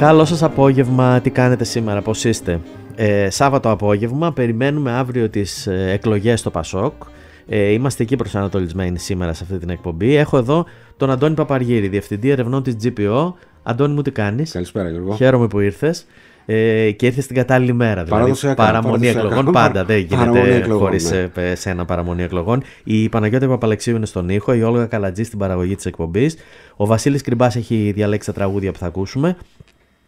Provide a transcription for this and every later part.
Καλό σας απόγευμα, τι κάνετε σήμερα, πώς είστε. Ε, Σάββατο απόγευμα, περιμένουμε αύριο τις ε, εκλογές στο Πασόκ. Ε, είμαστε εκεί προσανατολισμένοι σήμερα σε αυτή την εκπομπή. Έχω εδώ τον Αντώνη Παπαργύρη, Διευθυντή Ερευνών της GPO. Αντώνη μου τι κάνεις. Καλησπέρα Γιώργο. Χαίρομαι που ήρθες. Ε, και ήρθες την κατάλληλη μέρα. Δηλαδή. Παραμονή εκλογών. Πάντα δεν γίνεται χωρίς ναι. ε, σε ένα παραμονή εκλογών. Η Παναγιώτη Παπαλεξίου είναι στον ήχο, η Όλγα Καλατζή στην παραγωγή της εκπομπής. Ο Βασίλης Κρυμπάς έχει διαλέξει τα τραγούδια που θα ακούσουμε.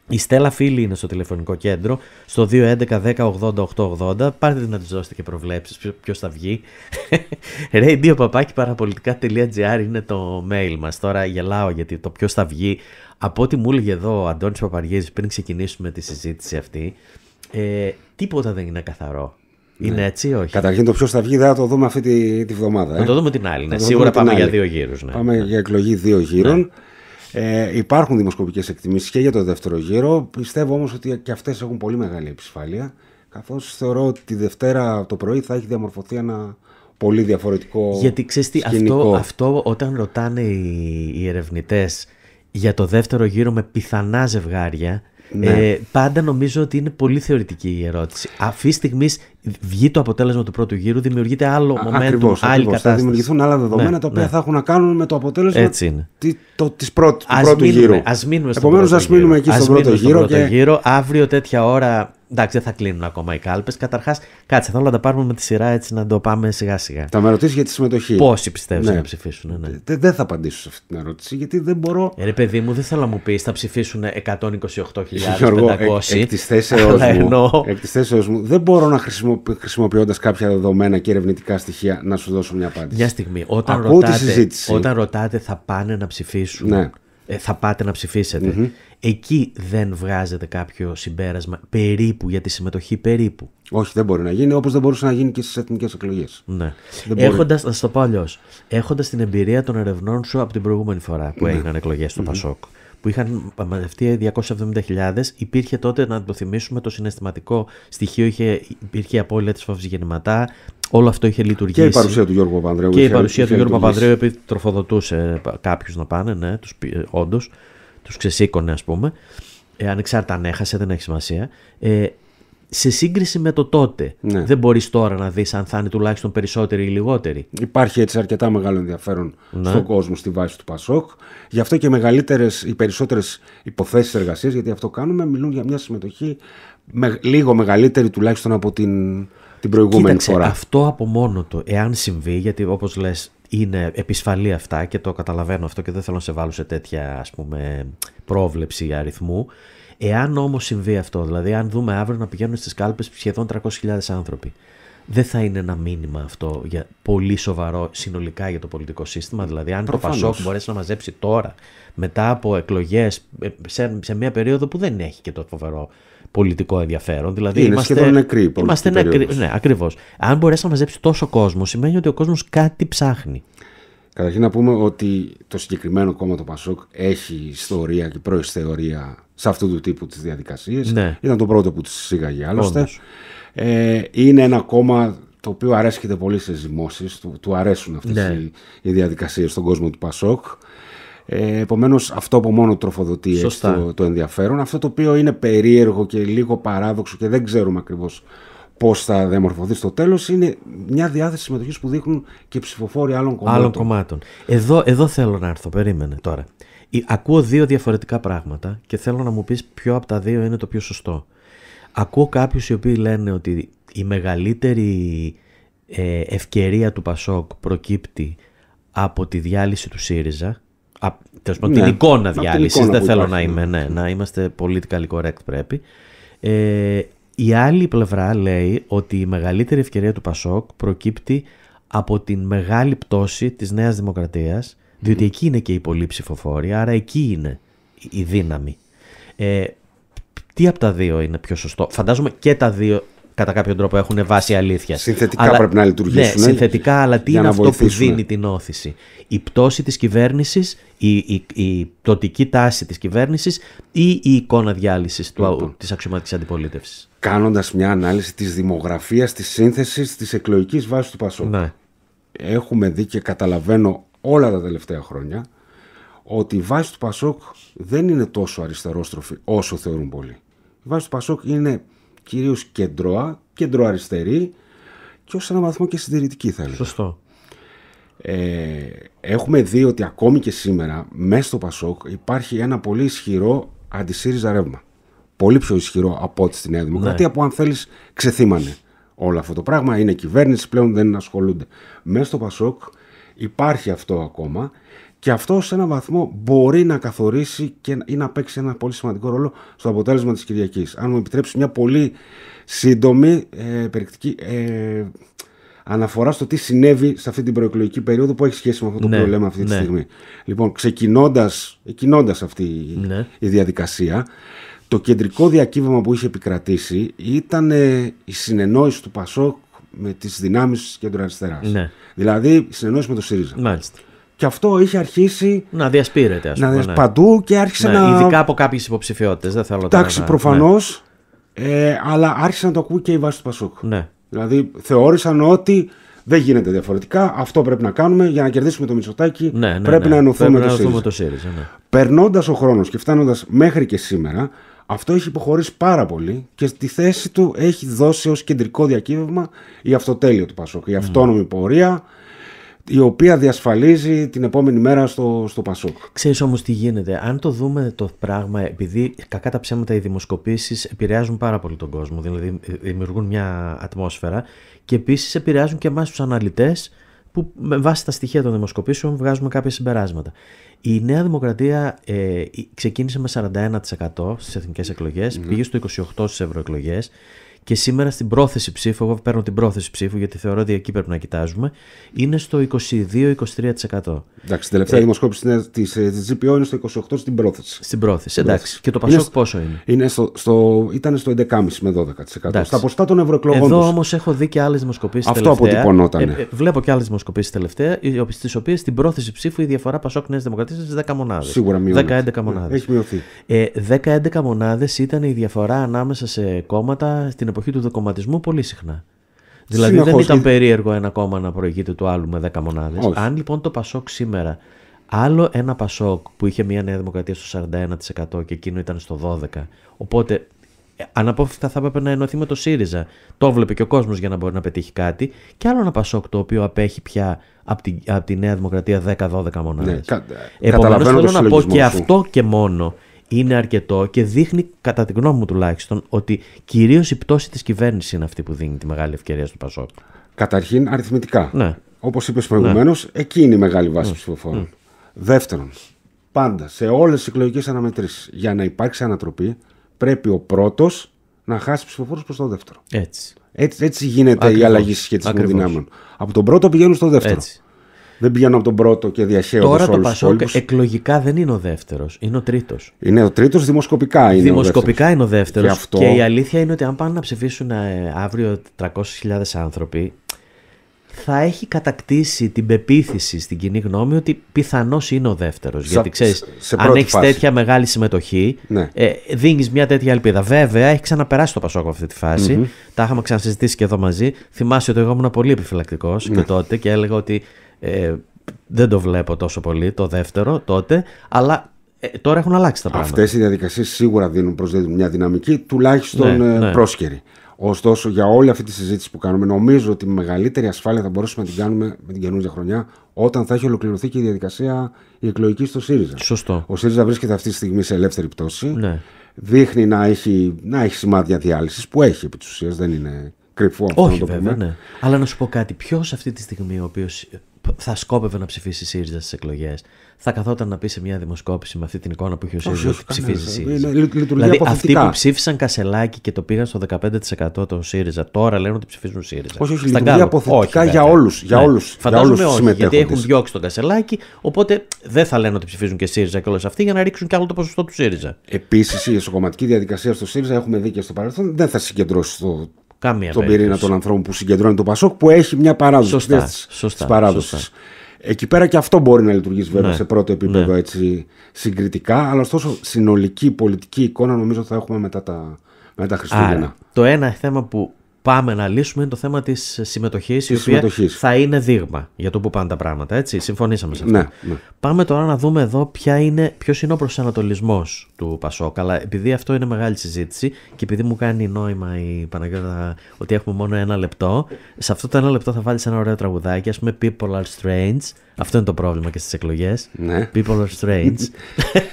Η Στέλλα Φίλη είναι στο τηλεφωνικό κέντρο, στο 211-10-80-880. Πάρτε να της δώσετε και προβλέψεις ποιο θα βγει. Radio παπάκι παραπολιτικά.gr είναι το mail μας. Τώρα γελάω γιατί το ποιος θα βγει. Από ό,τι μου έλεγε εδώ ο Αντώνης Παπαριέζης πριν ξεκινήσουμε τη συζήτηση αυτή, ε, τίποτα δεν είναι καθαρό. Ναι. Είναι ναι. έτσι, όχι. Καταρχήν το ποιος θα βγει, θα το δούμε αυτή τη, βδομάδα. Θα ε. το δούμε την άλλη. Ναι. Σίγουρα πάμε για δύο γύρους. Ναι. Πάμε ναι. για εκλογή δύο γύρων. Ναι. Ε, υπάρχουν δημοσκοπικές εκτιμήσεις και για το δεύτερο γύρο. Πιστεύω όμως ότι και αυτές έχουν πολύ μεγάλη επισφάλεια, καθώς θεωρώ ότι τη Δευτέρα το πρωί θα έχει διαμορφωθεί ένα πολύ διαφορετικό Γιατί ξέρεις τι, αυτό, αυτό όταν ρωτάνε οι, οι ερευνητές για το δεύτερο γύρο με πιθανά ζευγάρια ναι. Ε, πάντα νομίζω ότι είναι πολύ θεωρητική η ερώτηση. Αυτή τη στιγμή βγει το αποτέλεσμα του πρώτου γύρου, δημιουργείται άλλο momentum, ακριβώς, άλλη ακριβώς. Θα δημιουργηθούν άλλα δεδομένα ναι, τα οποία ναι. θα έχουν να κάνουν με το αποτέλεσμα Έτσι το, της πρώτη, του πρώτου γύρου. Ας μείνουμε Επομένως, ας μείνουμε εκεί στον πρώτο, γύρο, και... αύριο τέτοια ώρα Εντάξει, δεν θα κλείνουν ακόμα οι κάλπες. Καταρχάς, κάτσε, θέλω να τα πάρουμε με τη σειρά έτσι να το πάμε σιγά-σιγά. Θα με ρωτήσεις για τη συμμετοχή. Πόσοι πιστεύουν ναι. να ψηφίσουν, ναι. Δεν θα απαντήσω σε αυτή την ερώτηση, γιατί δεν μπορώ. Ε, ρε, παιδί μου, δεν θέλω να μου πεις θα ψηφίσουν 128.500. Εκ της θέσεω μου, δεν μπορώ να χρησιμοποιώντας κάποια δεδομένα και ερευνητικά στοιχεία να σου δώσω μια απάντηση. Μια στιγμή. Όταν, ρωτάτε, όταν ρωτάτε, θα πάνε να ψηφίσουν. Ναι. Ε, θα πάτε να ψηφισετε εκεί δεν βγάζεται κάποιο συμπέρασμα περίπου για τη συμμετοχή περίπου. Όχι, δεν μπορεί να γίνει όπως δεν μπορούσε να γίνει και στις εθνικές εκλογές. Ναι. Έχοντα, να το πω αλλιώς, έχοντας την εμπειρία των ερευνών σου από την προηγούμενη φορά που ναι. έγιναν εκλογές στο ναι. Πασόκ, που είχαν μαζευτεί 270.000, υπήρχε τότε, να το θυμίσουμε, το συναισθηματικό στοιχείο, είχε, υπήρχε η απώλεια της φόβη γεννηματά, όλο αυτό είχε λειτουργήσει. Και η παρουσία του Γιώργου Παπανδρέου. Και η παρουσία του Γιώργου Παπανδρέου τροφοδοτούσε κάποιους να πάνε, ναι, όντως τους ξεσήκωνε ας πούμε, ε, ανεξάρτητα αν έχασε δεν έχει σημασία, ε, σε σύγκριση με το τότε. Ναι. Δεν μπορείς τώρα να δεις αν θα είναι τουλάχιστον περισσότεροι ή λιγότεροι. Υπάρχει έτσι αρκετά μεγάλο ενδιαφέρον ναι. στον κόσμο στη βάση του Πασόκ. Γι' αυτό και μεγαλύτερες, οι περισσότερες υποθέσεις εργασίας, γιατί αυτό κάνουμε, μιλούν για μια συμμετοχή με, λίγο μεγαλύτερη τουλάχιστον από την, την προηγούμενη φορά. Αυτό από μόνο το, εάν συμβεί, γιατί όπως λες είναι επισφαλή αυτά και το καταλαβαίνω αυτό και δεν θέλω να σε βάλω σε τέτοια ας πούμε πρόβλεψη αριθμού. Εάν όμως συμβεί αυτό, δηλαδή αν δούμε αύριο να πηγαίνουν στις κάλπες σχεδόν 300.000 άνθρωποι, δεν θα είναι ένα μήνυμα αυτό για πολύ σοβαρό συνολικά για το πολιτικό σύστημα. Δηλαδή, αν Προφανώς. το Πασόκ μπορέσει να μαζέψει τώρα, μετά από εκλογές, ε, σε μια περίοδο που δεν έχει και το φοβερό πολιτικό ενδιαφέρον. Δηλαδή είμαστε, σχεδόν νεκροί. Είμαστε νεκροί. Ναι, ακριβώς. Αν μπορέσει να μαζέψει τόσο κόσμο, σημαίνει ότι ο κόσμος κάτι ψάχνει. Καταρχήν να πούμε ότι το συγκεκριμένο κόμμα το Πασόκ έχει ιστορία και προϊστορία σε αυτού του τύπου τις διαδικασίες. Ναι. Ήταν το πρώτο που τις εισήγαγε άλλωστε. Ε, είναι ένα κόμμα το οποίο αρέσκεται πολύ σε ζυμώσεις, του, του αρέσουν αυτές ναι. οι, οι διαδικασίες στον κόσμο του Πασόκ. Ε, Επομένως, αυτό από μόνο τροφοδοτεί το, ενδιαφέρον. Αυτό το οποίο είναι περίεργο και λίγο παράδοξο και δεν ξέρουμε ακριβώς πώς θα διαμορφωθεί στο τέλος, είναι μια διάθεση συμμετοχής που δείχνουν και ψηφοφόροι άλλων κομμάτων. Άλλων κομμάτων. Εδώ, εδώ θέλω να έρθω, περίμενε τώρα. Ακούω δύο διαφορετικά πράγματα και θέλω να μου πεις ποιο από τα δύο είναι το πιο σωστό. Ακούω κάποιους οι οποίοι λένε ότι η μεγαλύτερη ε, ευκαιρία του Πασόκ προκύπτει από τη διάλυση του ΣΥΡΙΖΑ Α, ναι. την εικόνα διάλυση. Δεν θέλω να ναι. είμαι, ναι, να είμαστε political correct πρέπει. Ε, η άλλη πλευρά λέει ότι η μεγαλύτερη ευκαιρία του Πασόκ προκύπτει από την μεγάλη πτώση της Νέας Δημοκρατίας, διότι εκεί είναι και η πολλοί ψηφοφόροι, άρα εκεί είναι η δύναμη. Ε, τι από τα δύο είναι πιο σωστό. Φαντάζομαι και τα δύο κατά κάποιο τρόπο έχουν βάση αλήθειας. Συνθετικά αλλά, πρέπει να λειτουργήσουν. Ναι, ε, συνθετικά, αλλά τι είναι αυτό που δίνει την όθηση. Η πτώση της κυβέρνησης, η, η, η πτωτική τάση της κυβέρνησης ή η εικόνα διάλυσης λοιπόν. της αξιωματικής αντιπολίτευσης. Κάνοντας μια ανάλυση της δημογραφίας, της σύνθεσης, της εκλογικής βάσης του Πασόκ. Ναι. Έχουμε δει και καταλαβαίνω όλα τα τελευταία χρόνια ότι η βάση του Πασόκ δεν είναι τόσο αριστερόστροφη όσο θεωρούν πολλοί. Η βάση του Πασόκ είναι κυρίως κεντρώα, κεντροαριστερή και ως ένα βαθμό και συντηρητική θα έλεγα. Σωστό. Ε, έχουμε δει ότι ακόμη και σήμερα μέσα στο Πασόκ υπάρχει ένα πολύ ισχυρό αντισύριζα ρεύμα. Πολύ πιο ισχυρό από ό,τι στη Νέα Δημοκρατία ναι. που αν θέλεις ξεθύμανε όλο αυτό το πράγμα. Είναι κυβέρνηση πλέον δεν ασχολούνται. Μέσα στο Πασόκ υπάρχει αυτό ακόμα και αυτό σε έναν βαθμό μπορεί να καθορίσει και, ή να παίξει ένα πολύ σημαντικό ρόλο στο αποτέλεσμα της Κυριακής. Αν μου επιτρέψεις μια πολύ σύντομη ε, περιεκτική ε, αναφορά στο τι συνέβη σε αυτή την προεκλογική περίοδο που έχει σχέση με αυτό το ναι, πρόβλημα αυτή τη ναι. στιγμή. Λοιπόν, ξεκινώντας, ξεκινώντας αυτή ναι. η διαδικασία, το κεντρικό διακύβευμα που είχε επικρατήσει ήταν ε, η συνεννόηση του Πασόκ με τις δυνάμεις της Κέντρου αριστεράς. Δηλαδή, η συνεννόηση με το ΣΥΡΙΖΑ. Μάλιστα. Και αυτό είχε αρχίσει. Να διασπείρεται, ας πούμε. Να ναι. παντού και άρχισε ναι, να. Ειδικά από κάποιες υποψηφιότητες. Δεν θέλω Εντάξει, προφανώς. Ναι. Ε, αλλά άρχισε να το ακούει και η βάση του Πασόκ. Ναι. Δηλαδή θεώρησαν ότι δεν γίνεται διαφορετικά. Αυτό πρέπει να κάνουμε για να κερδίσουμε το Μητσοτάκι. Ναι, πρέπει να ενωθούμε το, ΣΥΡΙΖΑ. το ΣΥΡΙΖΑ. Ναι. Περνώντας ο χρόνος και φτάνοντας μέχρι και σήμερα, αυτό έχει υποχωρήσει πάρα πολύ και στη θέση του έχει δώσει ως κεντρικό διακύβευμα η αυτοτέλεια του Πασόκ. Η αυτόνομη πορεία, η οποία διασφαλίζει την επόμενη μέρα στο, στο Πασόκ. Ξέρεις όμως τι γίνεται. Αν το δούμε το πράγμα, επειδή κακά τα ψέματα οι δημοσκοπήσεις επηρεάζουν πάρα πολύ τον κόσμο, δηλαδή δημιουργούν μια ατμόσφαιρα και επίσης επηρεάζουν και εμάς τους αναλυτές που με βάση τα στοιχεία των δημοσκοπήσεων βγάζουμε κάποια συμπεράσματα. Η Νέα Δημοκρατία ε, ξεκίνησε με 41% στις εθνικές εκλογές, πήγε στο 28% στις ευρωεκλογές και σήμερα στην πρόθεση ψήφου, εγώ παίρνω την πρόθεση ψήφου γιατί θεωρώ ότι εκεί πρέπει να κοιτάζουμε, είναι στο 22-23%. Εντάξει, τελευταία ε, δημοσκόπηση της GPO ε, είναι στο 28% στην πρόθεση. Στην πρόθεση, εντάξει. Και το Πασόκ είναι, πόσο είναι. είναι στο, στο, ήταν στο 11,5 με 12%. Εντάξει. Στα ποστά των ευρωεκλογών. Εδώ όμως έχω δει και άλλες δημοσκοπήσεις Αυτό αποτυπωνόταν. Ε, ναι. ε, βλέπω και άλλες δημοσκοπήσεις τελευταία, στις οποίες στην πρόθεση ψήφου η διαφορά Πασόκ Νέας Δημοκρατίας είναι 10 μονάδες. Σίγουρα μειώνεται. 10-11 μονάδες. Έχει μειωθεί. Ε, 10-11 μονάδες ήταν η διαφορά ανάμεσα σε κόμματα στην εποχή του δοκοματισμού πολύ συχνά. Δηλαδή δεν ήταν περίεργο ένα κόμμα να προηγείται του άλλου με 10 μονάδε. Αν λοιπόν το Πασόκ σήμερα, άλλο ένα Πασόκ που είχε μια Νέα Δημοκρατία στο 41% και εκείνο ήταν στο 12%. Οπότε ε, αναπόφευκτα θα έπρεπε να ενωθεί με το ΣΥΡΙΖΑ. Το βλέπει και ο κόσμος για να μπορεί να πετύχει κάτι. Και άλλο ένα Πασόκ το οποίο απέχει πια από τη, Νέα Δημοκρατία 10-12 μονάδες. Ναι, κα, Επομένως θέλω να πω και αυτό και μόνο είναι αρκετό και δείχνει, κατά την γνώμη μου τουλάχιστον, ότι κυρίως η πτώση της κυβέρνησης είναι αυτή που δίνει τη μεγάλη ευκαιρία στο Πασόκ. Καταρχήν αριθμητικά. Ναι. Όπως είπες προηγουμένω, ναι. εκεί είναι η μεγάλη βάση ναι. ψηφοφόρων. Ναι. Δεύτερον, πάντα σε όλες τις εκλογικές αναμετρήσεις, για να υπάρξει ανατροπή, πρέπει ο πρώτος να χάσει ψηφοφόρους προς τον δεύτερο. Έτσι. Έτσι, γίνεται η αλλαγή σχετισμού δυνάμεων. Από τον πρώτο πηγαίνουν στο δεύτερο. Έτσι. Δεν πηγαίνω από τον πρώτο και διαχέω Τώρα το Πασόκ εκλογικά δεν είναι ο δεύτερος, είναι ο τρίτος. Είναι ο τρίτος, δημοσκοπικά είναι. Δημοσκοπικά ο είναι ο δεύτερος. Και, αυτό... και η αλήθεια είναι ότι αν πάνε να ψηφίσουν ε, αύριο 300.000 άνθρωποι, θα έχει κατακτήσει την πεποίθηση στην κοινή γνώμη ότι πιθανώς είναι ο δεύτερος. Γιατί ξέρει, αν έχει τέτοια μεγάλη συμμετοχή, ναι. Ε, δίνεις μια τέτοια ελπίδα. Βέβαια, έχει ξαναπεράσει το Πασόκ αυτή τη φαση mm-hmm. Τα είχαμε ξανασυζητήσει και εδώ μαζί. Θυμάσαι ότι εγώ ήμουν πολύ επιφυλακτικός ναι. και τότε και έλεγα ότι ε, δεν το βλέπω τόσο πολύ το δεύτερο τότε, αλλά ε, τώρα έχουν αλλάξει τα πράγματα. Αυτές οι διαδικασίες σίγουρα δίνουν προς μια δυναμική τουλάχιστον ναι, ε, ναι, πρόσκαιρη. Ωστόσο, για όλη αυτή τη συζήτηση που κάνουμε, νομίζω ότι με μεγαλύτερη ασφάλεια θα μπορούσαμε να την κάνουμε με την καινούργια χρονιά όταν θα έχει ολοκληρωθεί και η διαδικασία η εκλογική στο ΣΥΡΙΖΑ. Σωστό. Ο ΣΥΡΙΖΑ βρίσκεται αυτή τη στιγμή σε ελεύθερη πτώση. Ναι. Δείχνει να έχει, να έχει σημάδια διάλυσης που έχει επί της ουσίας, δεν είναι κρυφό αυτό Όχι, να το βέβαια, ναι. Αλλά να σου πω κάτι, ποιος αυτή τη στιγμή ο οποίος θα σκόπευε να ψηφίσει η ΣΥΡΙΖΑ στις εκλογές. Θα καθόταν να πει σε μια δημοσκόπηση με αυτή την εικόνα που είχε ο ΣΥΡΙΖΑ ότι ψηφίζει ε, ΣΥΡΙΖΑ. Δηλαδή αυτοί που ψήφισαν κασελάκι και το πήγαν στο 15% το ΣΥΡΙΖΑ, τώρα λένε ότι ψηφίζουν ΣΥΡΙΖΑ. Όχι, όχι, λειτουργεί για όλους. Για ναι. όλους, Φαντάζομαι όχι, γιατί έχουν διώξει τον κασελάκι. οπότε δεν θα λένε ότι ψηφίζουν και ΣΥΡΙΖΑ και όλες αυτοί για να ρίξουν κι άλλο το ποσοστό του ΣΥΡΙΖΑ. Επίσης η εσωκομματική διαδικασία στο ΣΥΡΙΖΑ έχουμε δει και στο παρελθόν δεν θα συγκεντρώσει το Κάμια τον περίπτωση. πυρήνα των ανθρώπων που συγκεντρώνει το Πασόκ, που έχει μια παράδοση τη παράδοση. Εκεί πέρα και αυτό μπορεί να λειτουργήσει βέβαια ναι, σε πρώτο ναι. επίπεδο έτσι, συγκριτικά, αλλά ωστόσο συνολική πολιτική εικόνα νομίζω θα έχουμε μετά τα, μετά τα Χριστούγεννα. το ένα θέμα που πάμε να λύσουμε το θέμα της συμμετοχής, η οποία θα είναι δείγμα για το που πάνε τα πράγματα. Έτσι, συμφωνήσαμε σε αυτό. Ναι, ναι. Πάμε τώρα να δούμε εδώ ποιο είναι, ποιος είναι ο προσανατολισμός του Πασόκ. Αλλά επειδή αυτό είναι μεγάλη συζήτηση και επειδή μου κάνει νόημα η Παναγιώτα ότι έχουμε μόνο ένα λεπτό, σε αυτό το ένα λεπτό θα βάλεις ένα ωραίο τραγουδάκι. Ας πούμε, People are strange. Αυτό είναι το πρόβλημα και στις εκλογές. Ναι. People are strange.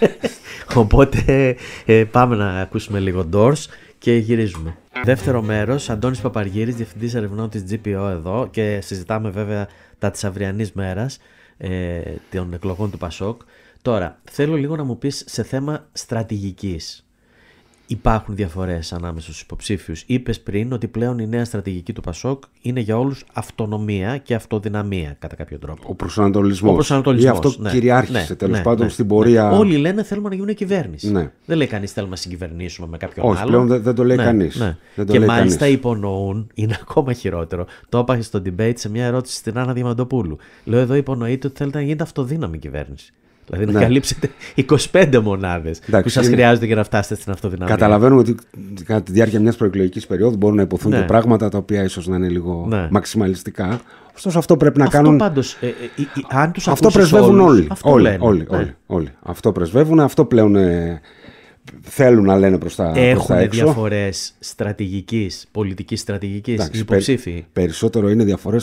Οπότε ε, πάμε να ακούσουμε λίγο Doors και γυρίζουμε. Δεύτερο μέρος, Αντώνης Παπαργύρης, διευθυντής ερευνών της GPO εδώ και συζητάμε βέβαια τα της αυριανής μέρας ε, των εκλογών του Πασόκ. Τώρα, θέλω λίγο να μου πεις σε θέμα στρατηγικής υπάρχουν διαφορές ανάμεσα στους υποψήφιους. Είπες πριν ότι πλέον η νέα στρατηγική του Πασόκ είναι για όλους αυτονομία και αυτοδυναμία κατά κάποιο τρόπο. Ο προσανατολισμός. Ο προσανατολισμός, Ή αυτό ναι. κυριάρχησε ναι, τέλος ναι, πάντων ναι. στην πορεία. Ναι. Όλοι λένε θέλουμε να γίνουν κυβέρνηση. Δεν λέει κανείς θέλουμε να συγκυβερνήσουμε με κάποιον άλλον. Όχι, πλέον δεν, το λέει κανεί. Και μάλιστα κανείς. υπονοούν, είναι ακόμα χειρότερο. Το είπα στο debate σε μια ερώτηση στην Άννα Διαμαντοπούλου. Λέω εδώ υπονοείται ότι θέλετε να γίνετε αυτοδύναμη κυβέρνηση. Δηλαδή να ναι. καλύψετε 25 μονάδες που σα χρειάζονται για να φτάσετε στην αυτοδυναμία. Καταλαβαίνουμε ότι κατά τη διάρκεια μιας προεκλογικής περίοδου μπορούν να υποθούν ναι. πράγματα τα οποία ίσως να είναι λίγο ναι. μαξιμαλιστικά. Ωστόσο αυτό πρέπει να αυτό κάνουν. Πάντως, ε, ε, ε, ε αν αυτό πρεσβεύουν όλοι. Αυτό όλοι, ναι. όλοι, όλοι, Αυτό πρεσβεύουν, αυτό πλέον ε, θέλουν να λένε προς τα Έχουν διαφορές στρατηγικής, πολιτικής στρατηγικής, υποψήφοι. Περι, περισσότερο είναι διαφορές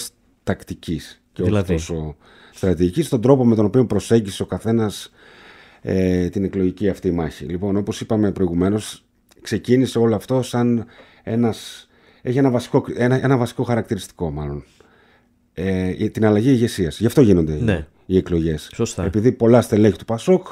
τακτικής και δηλαδή. όχι τόσο στρατηγική, στον τρόπο με τον οποίο προσέγγισε ο καθένας ε, την εκλογική αυτή μάχη. Λοιπόν, όπως είπαμε προηγουμένως, ξεκίνησε όλο αυτό σαν ένας. έχει ένα βασικό, ένα, ένα βασικό χαρακτηριστικό μάλλον. Ε, την αλλαγή ηγεσίας. Γι' αυτό γίνονται οι ναι. εκλογέ. Επειδή πολλά στελέχη του Πασόκ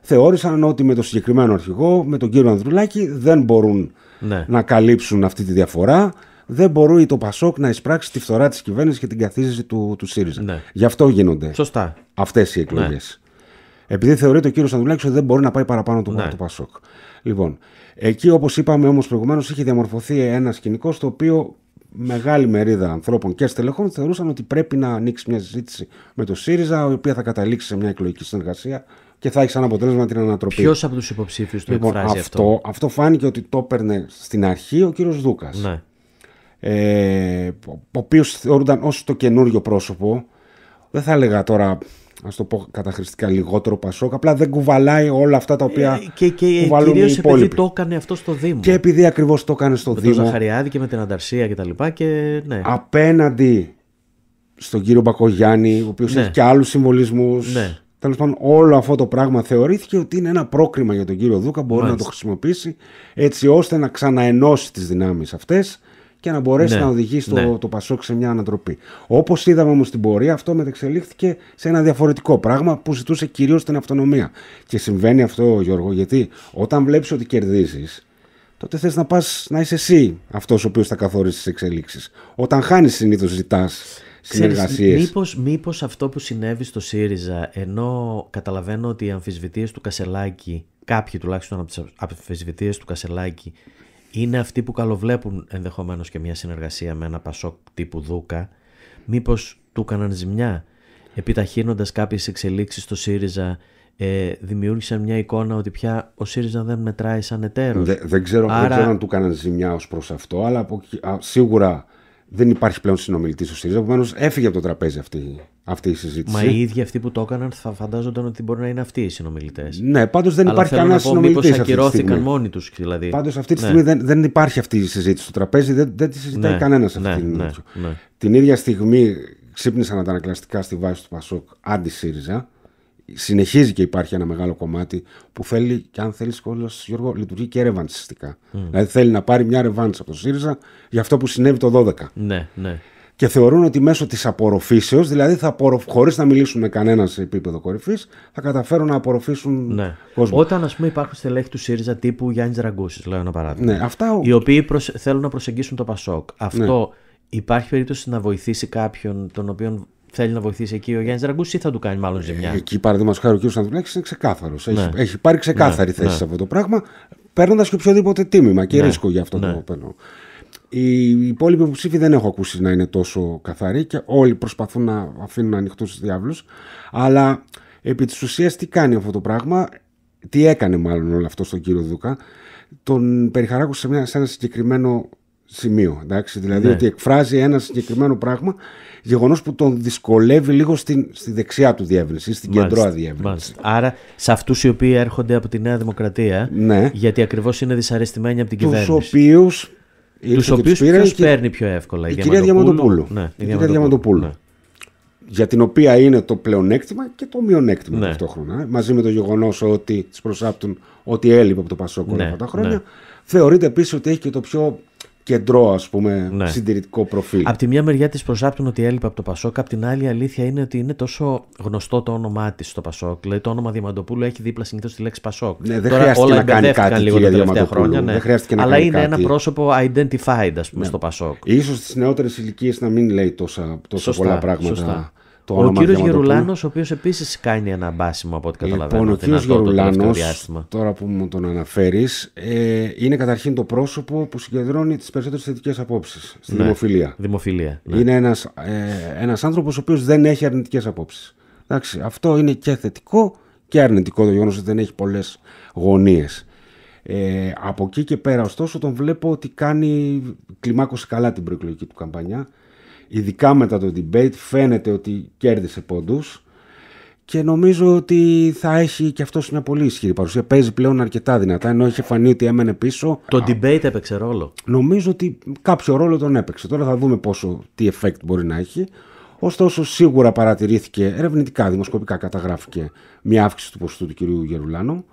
θεώρησαν ότι με τον συγκεκριμένο αρχηγό, με τον κύριο Ανδρουλάκη, δεν μπορούν ναι. να καλύψουν αυτή τη διαφορά δεν μπορεί το Πασόκ να εισπράξει τη φθορά της κυβέρνησης και την καθίζηση του, του ΣΥΡΙΖΑ. Ναι. Γι' αυτό γίνονται αυτές οι εκλογές. Ναι. Επειδή θεωρείται ο κύριος Αντουλάκη ότι δεν μπορεί να πάει παραπάνω το, ναι. το Πασόκ. Λοιπόν, εκεί όπως είπαμε όμως προηγουμένως, είχε διαμορφωθεί ένα σκηνικό στο οποίο μεγάλη μερίδα ανθρώπων και στελεχών θεωρούσαν ότι πρέπει να ανοίξει μια συζήτηση με το ΣΥΡΙΖΑ, η οποία θα καταλήξει σε μια εκλογική συνεργασία και θα έχει σαν αποτέλεσμα την ανατροπή. Ποιος από τους υποψήφιους του λοιπόν, εκφράζει αυτό. Αυτό, αυτό φάνηκε ότι το έπαιρνε στην αρχή ο κύριος Δούκας. Ναι ε, ο οποίος θεωρούνταν ως το καινούριο πρόσωπο, δεν θα έλεγα τώρα ας το πω καταχρηστικά λιγότερο Πασόκ, απλά δεν κουβαλάει όλα αυτά τα οποία ε, και, και, ε, επειδή το έκανε αυτό στο Δήμο. Και επειδή ακριβώς το έκανε στο Δήμο. Με τον Ζαχαριάδη και με την Ανταρσία και τα λοιπά και ναι. Απέναντι στον κύριο Μπακογιάννη, ο οποίος ναι. έχει και άλλους συμβολισμούς. Ναι. Τέλος πάντων, όλο αυτό το πράγμα θεωρήθηκε ότι είναι ένα πρόκριμα για τον κύριο Δούκα. Μπορεί να το χρησιμοποιήσει έτσι ώστε να ξαναενώσει τις δυνάμεις αυτές και να μπορέσει ναι, να οδηγήσει το, ναι. το Πασόκ σε μια ανατροπή. Όπως είδαμε όμως στην πορεία, αυτό μετεξελίχθηκε σε ένα διαφορετικό πράγμα που ζητούσε κυρίως την αυτονομία. Και συμβαίνει αυτό, Γιώργο, γιατί όταν βλέπεις ότι κερδίζεις, τότε θες να πας να είσαι εσύ αυτός ο οποίος θα καθορίσει τις εξελίξεις. Όταν χάνεις, συνήθως ζητάς συνεργασίες. Μήπως μήπως αυτό που συνέβη στο ΣΥΡΙΖΑ, ενώ καταλαβαίνω ότι οι αμφισβητείε του Κασελάκη, κάποιοι τουλάχιστον από τις αμφισβητείε του Κασελάκη, είναι αυτοί που καλοβλέπουν ενδεχομένως και μια συνεργασία με ένα Πασόκ τύπου Δούκα, μήπως του έκαναν ζημιά, επιταχύνοντας κάποιες εξελίξεις στο ΣΥΡΙΖΑ, ε, δημιούργησαν μια εικόνα ότι πια ο ΣΥΡΙΖΑ δεν μετράει σαν εταίρος. δεν, ξέρω, δεν ξέρω αν του έκαναν ζημιά ως προς αυτό, αλλά σίγουρα δεν υπάρχει πλέον συνομιλητής στο ΣΥΡΙΖΑ, επομένως έφυγε από το τραπέζι αυτή αυτή η συζήτηση. Μα οι ίδιοι αυτοί που το έκαναν θα φαντάζονταν ότι μπορεί να είναι αυτοί οι συνομιλητές. Ναι, πάντως δεν Αλλά υπάρχει κανένα συνομιλητής. Μήπως ακυρώθηκαν μόνοι τους δηλαδή. Πάντως αυτή τη ναι. στιγμή δεν, δεν υπάρχει αυτή η συζήτηση στο τραπέζι, δεν, δεν τη συζητάει ναι. κανένας αυτή ναι, την ναι, ναι. Την ίδια στιγμή ξύπνησαν αντανακλαστικά στη βάση του Πασόκ αντι-ΣΥΡΙΖΑ. Συνεχίζει και υπάρχει ένα μεγάλο κομμάτι που θέλει, και αν θέλεις κόλλο, Γιώργο, λειτουργεί και ρεβαντσιστικά. Mm. Δηλαδή θέλει να πάρει μια ρεβάντσα από το ΣΥΡΙΖΑ για αυτό που συνέβη το 12. Ναι, ναι και θεωρούν ότι μέσω της απορροφήσεως, δηλαδή θα απορροφ... να μιλήσουν με κανένας σε επίπεδο κορυφής, θα καταφέρουν να απορροφήσουν ναι. κόσμο. Όταν ας πούμε υπάρχουν στελέχη του ΣΥΡΙΖΑ τύπου Γιάννης Ραγκούσης, λέω ένα παράδειγμα, ναι, αυτά... οι οποίοι προσ... θέλουν να προσεγγίσουν το ΠΑΣΟΚ. Ναι. Αυτό ναι. υπάρχει περίπτωση να βοηθήσει κάποιον τον οποίον θέλει να βοηθήσει εκεί ο Γιάννης Ραγκούση ή θα του κάνει μάλλον ε, ζημιά. Εκεί παραδείγματος χάρη ο κ. Σαντουλάκης είναι ξεκάθαρος. Ναι. Έχει, έχει πάρει ξεκάθαρη ναι, θέση ναι. σε αυτό το πράγμα, παίρνοντας και οποιοδήποτε τίμημα και ναι, ρίσκο για αυτό το ναι. παίρνω οι υπόλοιποι υποψήφοι δεν έχω ακούσει να είναι τόσο καθαροί και όλοι προσπαθούν να αφήνουν ανοιχτού του διάβλους. Αλλά επί της ουσίας, τι κάνει αυτό το πράγμα, τι έκανε μάλλον όλο αυτό στον κύριο Δούκα, τον περιχαράκουσε σε, μια, σε ένα συγκεκριμένο σημείο. Εντάξει, δηλαδή ναι. ότι εκφράζει ένα συγκεκριμένο πράγμα, γεγονός που τον δυσκολεύει λίγο στην, στη δεξιά του διεύρυνση, στην κεντρώα διεύρυνση. Άρα σε αυτούς οι οποίοι έρχονται από τη Νέα Δημοκρατία, ναι. γιατί ακριβώς είναι δυσαρεστημένοι από την κυβέρνηση. Του οποίου ποιο παίρνει πιο εύκολα, η, η κυρία Διαμαντοπούλου. Ναι, η, ναι. Για την οποία είναι το πλεονέκτημα και το μειονέκτημα ναι. ταυτόχρονα. Μαζί με το γεγονός ότι τη προσάπτουν ότι έλειπε από το Πασόκ όλα ναι, αυτά τα χρόνια. Ναι. Θεωρείται επίσης ότι έχει και το πιο κεντρό, ας πούμε, ναι. συντηρητικό προφίλ. Απ' τη μια μεριά της προσάπτουν ότι έλειπε από το Πασόκ, απ' την άλλη η αλήθεια είναι ότι είναι τόσο γνωστό το όνομά της στο Πασόκ. Δηλαδή το όνομα Διαμαντοπούλου έχει δίπλα συνήθως τη λέξη Πασόκ. Ναι, δεν χρειάζεται να κάνει κάτι λίγο τα τελευταία χρόνια. Ναι. Δεν χρειάστηκε να Αλλά είναι ένα πρόσωπο identified, ας πούμε, ναι. στο Πασόκ. σω στις νεότερες ηλικίες να μην λέει τόσα, τόσα σωστά, πολλά πράγματα ο κύριο Γερουλάνος, ο οποίος επίσης κάνει ένα μπάσιμο από ό,τι καταλαβαίνω. Λοιπόν, ο κύριο Γερουλάνο, τώρα που μου τον αναφέρεις, ε, είναι καταρχήν το πρόσωπο που συγκεντρώνει τις περισσότερες θετικές απόψεις στη ναι. δημοφιλία. δημοφιλία ναι. Είναι ένας ε, ένας άνθρωπος ο οποίος δεν έχει αρνητικές απόψεις. Αυτό είναι και θετικό και αρνητικό το γεγονός ότι δεν έχει πολλές γωνίες. Ε, από εκεί και πέρα, ωστόσο, τον βλέπω ότι κάνει κλιμάκωση καλά την προεκλογική του καμπανιά ειδικά μετά το debate, φαίνεται ότι κέρδισε πόντους και νομίζω ότι θα έχει και αυτός μια πολύ ισχυρή παρουσία. Παίζει πλέον αρκετά δυνατά, ενώ είχε φανεί ότι έμενε πίσω. Το debate έπαιξε ρόλο. Νομίζω ότι κάποιο ρόλο τον έπαιξε. Τώρα θα δούμε πόσο, τι effect μπορεί να έχει. Ωστόσο, σίγουρα παρατηρήθηκε ερευνητικά, δημοσκοπικά καταγράφηκε μια αύξηση του ποσοστού του κυρίου Γερουλάνου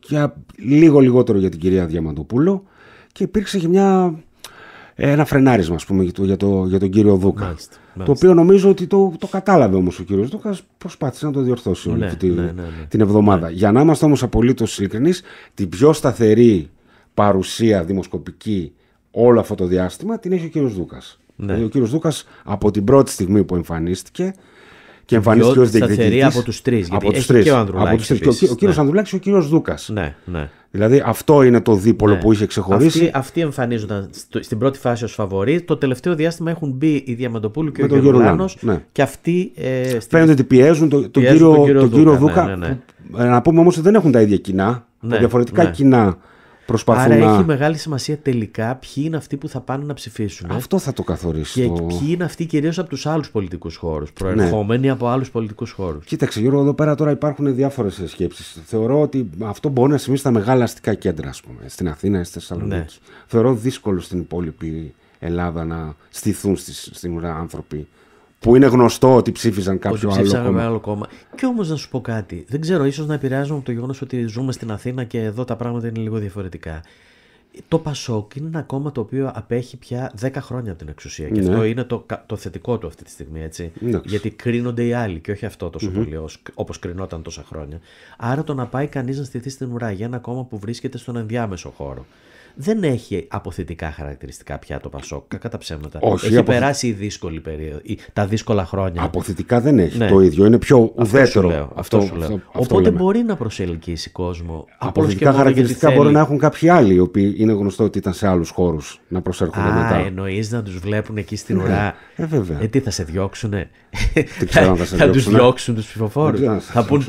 και λίγο λιγότερο για την κυρία Διαμαντοπούλο και υπήρξε και μια ένα φρενάρισμα ας πούμε, για, το, για τον κύριο Δούκα. Μάλιστα, Το οποίο νομίζω ότι το, το κατάλαβε όμως ο κύριος Δούκας, προσπάθησε να το διορθώσει όλη ναι, αυτή ναι, ναι, την εβδομάδα. Για να είμαστε όμως απολύτως ειλικρινείς, την πιο σταθερή παρουσία δημοσκοπική όλο αυτό το διάστημα την έχει ο κύριος Δούκας. Δηλαδή, ο κύριος Δούκας από την πρώτη στιγμή που εμφανίστηκε και εμφανίστηκε ως διεκδικητής. από τους τρεις. Από τους τρεις. Και ο, Ανδρουλάκης ο, κύριο Ανδρουλάκης και ο κύριος ναι. Δούκας. Ναι, ναι. Δηλαδή αυτό είναι το δίπολο ναι. που είχε ξεχωρίσει. Αυτοί, αυτοί εμφανίζονταν στην πρώτη φάση ως φαβορή. Το τελευταίο διάστημα έχουν μπει η Διαμαντοπούλου και ο κύριο Λάνο. Ναι. Και αυτοί. Ε, Φαίνεται ότι πιέζουν τον κύριο, Δούκα. Ε, να πούμε όμως ότι δεν έχουν τα ίδια κοινά. Διαφορετικά κοινά Προσπαθούν Άρα να... έχει μεγάλη σημασία τελικά ποιοι είναι αυτοί που θα πάνε να ψηφίσουν. Ε? Αυτό θα το καθορίσει. Και το... ποιοι είναι αυτοί κυρίως από τους άλλους πολιτικούς χώρους, ναι. προερχόμενοι ναι. από άλλους πολιτικούς χώρους. Κοίταξε, Γιώργο, εδώ πέρα τώρα υπάρχουν διάφορες σκέψεις. Θεωρώ ότι αυτό μπορεί να συμβεί στα μεγάλα αστικά κέντρα, ας πούμε, στην Αθήνα ή στη Θεσσαλονίκη. Ναι. Θεωρώ δύσκολο στην υπόλοιπη Ελλάδα να στηθούν στις, στην ουρά άνθρωποι που είναι γνωστό ότι ψήφιζαν κάποιο ότι ψήφισαν άλλο, κόμμα. άλλο κόμμα. Και όμως να σου πω κάτι. Δεν ξέρω, ίσως να επηρεάζομαι από το γεγονός ότι ζούμε στην Αθήνα και εδώ τα πράγματα είναι λίγο διαφορετικά. Το Πασόκ είναι ένα κόμμα το οποίο απέχει πια 10 χρόνια την εξουσία. Και ναι. αυτό είναι το, το θετικό του αυτή τη στιγμή. Έτσι. Γιατί κρίνονται οι άλλοι και όχι αυτό τόσο mm-hmm. πολύ όπως κρινόταν τόσα χρόνια. Άρα το να πάει κανείς να στηθεί στην ουρά για ένα κόμμα που βρίσκεται στον ενδιάμεσο χώρο δεν έχει αποθετικά χαρακτηριστικά πια το Πασόκ. κατά ψέματα. έχει αποθε... περάσει η δύσκολη περίοδο, τα δύσκολα χρόνια. Αποθετικά δεν έχει. Ναι. Το ίδιο είναι πιο ουδέτερο. Αυτό, σου λέω. Οπότε μπορεί να προσελκύσει κόσμο. Αποθετικά χαρακτηριστικά μπορεί να έχουν κάποιοι άλλοι, οι οποίοι είναι γνωστό ότι ήταν σε άλλους χώρους να προσέρχονται Α, μετά. Εννοείς να τους βλέπουν εκεί στην ναι. ουρά. Ε, βέβαια. Ε, τι θα σε διώξουν Τι θα του διώξουν τους ψηφοφόρους. Θα πούν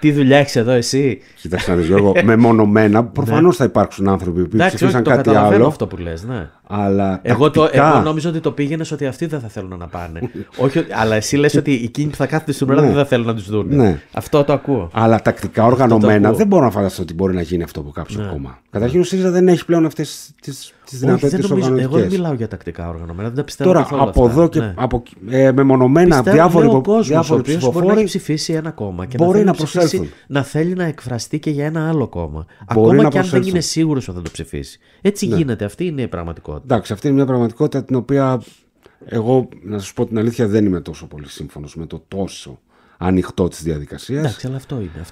τι δουλειά έχεις εδώ εσύ. Κοίταξε να ναι. προφανώς θα υπάρξουν άνθρωποι που κάτι άλλο. αυτό που ναι. Αλλά εγώ, τακτικά... το, εγώ νόμιζα ότι το πήγαινε ότι αυτοί δεν θα θέλουν να πάνε. Ναι. όχι, αλλά εσύ λες ότι εκείνοι που θα κάθονται στην Ελλάδα ναι. δεν θα θέλουν να τους δουν. Ναι. Αυτό το ακούω. Αλλά τακτικά οργανωμένα δεν μπορώ να φανταστώ ότι μπορεί να γίνει αυτό από κάποιο ναι. κόμμα. Καταρχήν ο ΣΥΡΙΖΑ δεν έχει πλέον αυτές τις τις δυνατότητε Εγώ δεν μιλάω για τακτικά οργανωμένα, δεν τα πιστεύω Τώρα, από εδώ και ναι. από, ε, μεμονωμένα διάφοροι υποψηφοφόροι. Μπορεί να ψηφίσει ένα κόμμα και μπορεί να, να, να θέλει να εκφραστεί και για ένα άλλο κόμμα. Ακόμα και αν δεν είναι σίγουρος ότι θα το ψηφίσει. Έτσι ναι. γίνεται. Αυτή είναι η πραγματικότητα. Εντάξει, αυτή είναι μια πραγματικότητα την οποία εγώ, να σας πω την αλήθεια, δεν είμαι τόσο πολύ σύμφωνος με το τόσο ανοιχτό της διαδικασίας.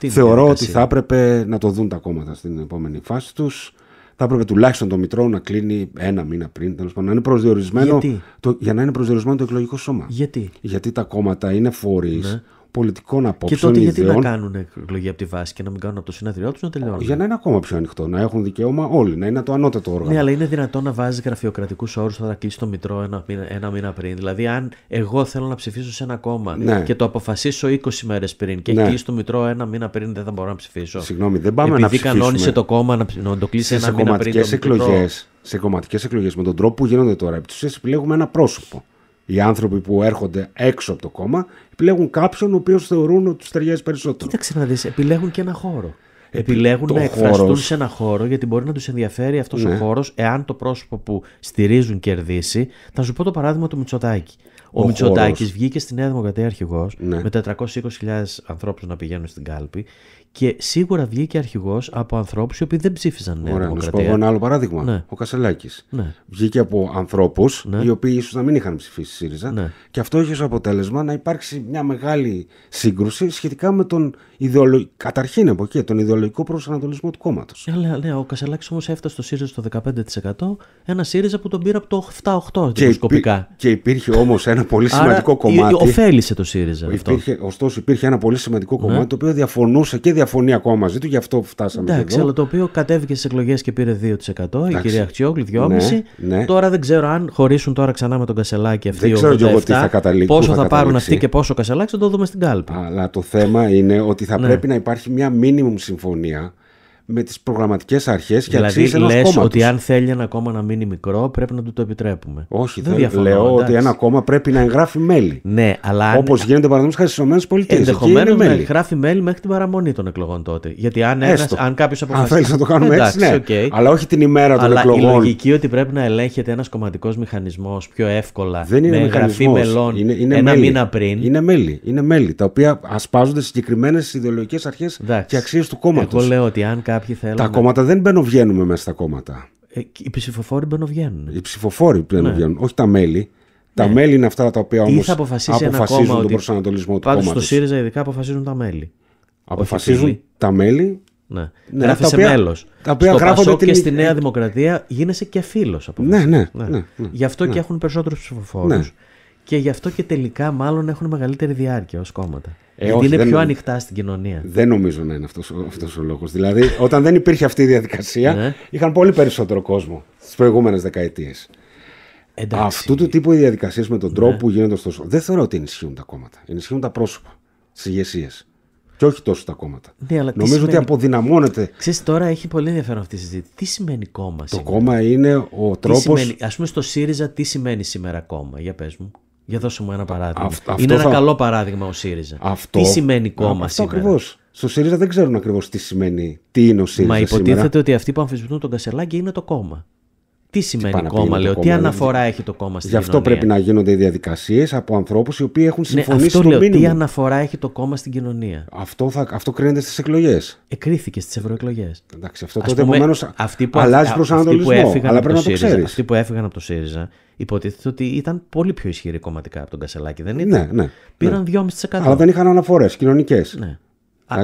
Θεωρώ ότι θα έπρεπε να το δουν τα κόμματα στην επόμενη φάση τους θα έπρεπε τουλάχιστον το Μητρό να κλείνει ένα μήνα πριν, τέλος πάντων. Να είναι προσδιορισμένο. Το, για να είναι προσδιορισμένο το εκλογικό σώμα. Γιατί, Γιατί τα κόμματα είναι φορείς ναι πολιτικών απόψεων. Και τότε γιατί να κάνουν εκλογή από τη βάση και να μην κάνουν από το συνέδριό τους να τελειώνουν. Για να είναι ακόμα πιο ανοιχτό, να έχουν δικαίωμα όλοι, να είναι το ανώτατο όργανο. Ναι, αλλά είναι δυνατόν να βάζει γραφειοκρατικούς όρους όταν κλείσει το Μητρό ένα, ένα μήνα πριν. Δηλαδή, αν εγώ θέλω να ψηφίσω σε ένα κόμμα ναι. και το αποφασίσω 20 μέρες πριν και ναι. κλείσει το Μητρό ένα μήνα πριν, δεν θα μπορώ να ψηφίσω. Συγγνώμη, δεν πάμε Επειδή να ψηφίσουμε. κανόνισε το κόμμα να, το κλείσει ένα μήνα πριν. Εκλογές, το σε κομματικές εκλογές, με τον τρόπο που γίνονται τώρα, επί επιλέγουμε ένα πρόσωπο οι άνθρωποι που έρχονται έξω από το κόμμα, επιλέγουν κάποιον ο οποίος θεωρούν ότι τους ταιριάζει περισσότερο. Κοίταξε να δεις, επιλέγουν και ένα χώρο. Επιλέγουν να εκφραστούν σε ένα χώρο γιατί μπορεί να τους ενδιαφέρει αυτός ο ναι. χώρος εάν το πρόσωπο που στηρίζουν κερδίσει. Θα σου πω το παράδειγμα του Μητσοτάκη. Ο, ο βγήκε στην Νέα Δημοκρατία αρχηγός ναι. με 420.000 ανθρώπους να πηγαίνουν στην κάλπη και σίγουρα βγήκε αρχηγός από ανθρώπους οι οποίοι δεν ψήφισαν Νέα Ωραία, Δημοκρατία. να σου πω ένα άλλο παράδειγμα. Ναι. Ο Κασελάκης. Ναι. Βγήκε από ανθρώπους ναι. οι οποίοι ίσως να μην είχαν ψηφίσει ΣΥΡΙΖΑ. Ναι. Και αυτό είχε ως αποτέλεσμα να υπάρξει μια μεγάλη σύγκρουση σχετικά με τον ιδεολογικό. Καταρχήν από εκεί, τον ιδεολογικό προσανατολισμό του κόμματος. Ναι, ε, ναι, ο Κασελάκης όμως έφτασε στο ΣΥΡΙΖΑ στο 15%. Ένα ΣΥΡΙΖΑ που τον πήρε από το 7-8 και, υπή... και υπήρχε όμως ένα πολύ σημαντικό Άρα, κομμάτι. ωφέλησε το ΣΥΡΙΖΑ. Υπήρχε, αυτό. ωστόσο, υπήρχε ένα πολύ σημαντικό ναι. κομμάτι το οποίο διαφωνούσε και διαφωνούσε διαφωνεί ακόμα μαζί του, γι' αυτό φτάσαμε. Εντάξει, αλλά το οποίο κατέβηκε στις εκλογές και πήρε 2%. Η κυρία Χτσιόγλου 2,5%. Ναι, ναι. Τώρα δεν ξέρω αν χωρίσουν τώρα ξανά με τον Κασελάκη αυτοί. Δεν ξέρω θα καταλήξουν. Πόσο θα, πάρουν αυτοί και πόσο ο Κασελάκης, θα το δούμε στην κάλπη. Αλλά το θέμα είναι ότι θα ναι. πρέπει να υπάρχει μια μήνυμουμ συμφωνία με τις προγραμματικές αρχές και δηλαδή, αξίες ένα κόμματος. ότι αν θέλει ένα κόμμα να μείνει μικρό, πρέπει να του το επιτρέπουμε. Όχι, δεν, λέω εντάξει. ότι ένα κόμμα πρέπει να εγγράφει μέλη. Ναι, αλλά. Όπω αν... γίνεται παραδείγματος χάρη στις ΗΠΑ. Ενδεχομένως να εγγράφει μέλη μέχρι την παραμονή των εκλογών τότε. Γιατί αν, ένας, αν κάποιος αποφασίσει. Αν θέλεις να το κάνουμε εντάξει, έτσι, ναι. Okay. Αλλά όχι την ημέρα των αλλά εκλογών. Είναι λογική ότι πρέπει να ελέγχεται ένας κομματικός μηχανισμός πιο εύκολα με εγγραφή μελών ένα μήνα πριν. Είναι μέλη. Είναι μέλη τα οποία ασπάζονται συγκεκριμένες ιδεολογικές αρχές και αξίες του κόμματος. Εγώ λέω ότι αν κάποιο τα κόμματα δεν μπαίνουν, μέσα στα κόμματα. Ε, οι ψηφοφόροι μπαίνουν, βγαίνουν. Οι ψηφοφόροι ναι. μπαίνουν, βγαίνουν, όχι τα μέλη. Τα ναι. μέλη είναι αυτά τα οποία όμω αποφασίζουν ένα κόμμα τον προσανατολισμό του κόμματος. Στο ΣΥΡΙΖΑ ειδικά αποφασίζουν τα μέλη. Αποφασίζουν τα μέλη. Ναι. ναι Γράφεσαι μέλος. Τα οποία Στο γράφονται και στη Νέα ε- Δημοκρατία γίνεσαι και φίλος ναι, από ναι, ναι, ναι, ναι, Γι' αυτό και έχουν περισσότερους ψηφοφόρους. Και γι' αυτό και τελικά μάλλον έχουν μεγαλύτερη διάρκεια ως κόμματα. Ε, Γιατί όχι, είναι δεν, πιο ανοιχτά στην κοινωνία. Δεν νομίζω να είναι αυτός αυτός ο λόγος. Δηλαδή, όταν δεν υπήρχε αυτή η διαδικασία, ναι. είχαν πολύ περισσότερο κόσμο στις προηγούμενες δεκαετίες. Αυτού του τύπου οι διαδικασίες με τον ναι. τρόπο που γίνονται στο Δεν θεωρώ ότι ενισχύουν τα κόμματα. Ενισχύουν τα πρόσωπα, τι ηγεσίες. Και όχι τόσο τα κόμματα. Ναι, αλλά Νομίζω σημαίνει... ότι αποδυναμώνεται. Ξέρετε, τώρα έχει πολύ ενδιαφέρον αυτή η συζήτηση. Τι σημαίνει κόμμα σήμερα. Το κόμμα είναι ο τρόπο. Ας πούμε στο ΣΥΡΙΖΑ, τι σημαίνει σήμερα κόμμα. Για πες μου. Για δώσε μου ένα παράδειγμα. Αυτό, είναι ένα καλό παράδειγμα ο ΣΥΡΙΖΑ. Αυτό... Τι σημαίνει κόμμα αυτό σήμερα. Ακριβώς. Στο ΣΥΡΙΖΑ δεν ξέρουν ακριβώς τι σημαίνει, τι είναι ο ΣΥΡΙΖΑ. Μα υποτίθεται σήμερα. ότι αυτοί που αμφισβητούν τον Κασελάκη είναι το κόμμα. Τι σημαίνει κόμμα, λέω, τι αναφορά δηλαδή. έχει το κόμμα στην Γι' αυτό κοινωνία. πρέπει να γίνονται οι διαδικασίες από ανθρώπους οι οποίοι έχουν ναι, συμφωνήσει ναι, αυτό στο λέω, Τι αναφορά έχει το κόμμα στην κοινωνία. Αυτό, θα, αυτό κρίνεται στις εκλογές. Εκρίθηκε στις ευρωεκλογές. Εντάξει, αυτό τότε επομένω αλλάζει προσανατολισμό. Αλλά πρέπει να το ξέρει. Αυτοί που έφυγαν από το ΣΥΡΙΖΑ υποτίθεται ότι ήταν πολύ πιο ισχυρή κομματικά από τον Κασελάκη, δεν ήταν. Ναι, ναι. Πήραν ναι. 2,5%. Αλλά δεν είχαν αναφορές κοινωνικές. Ναι.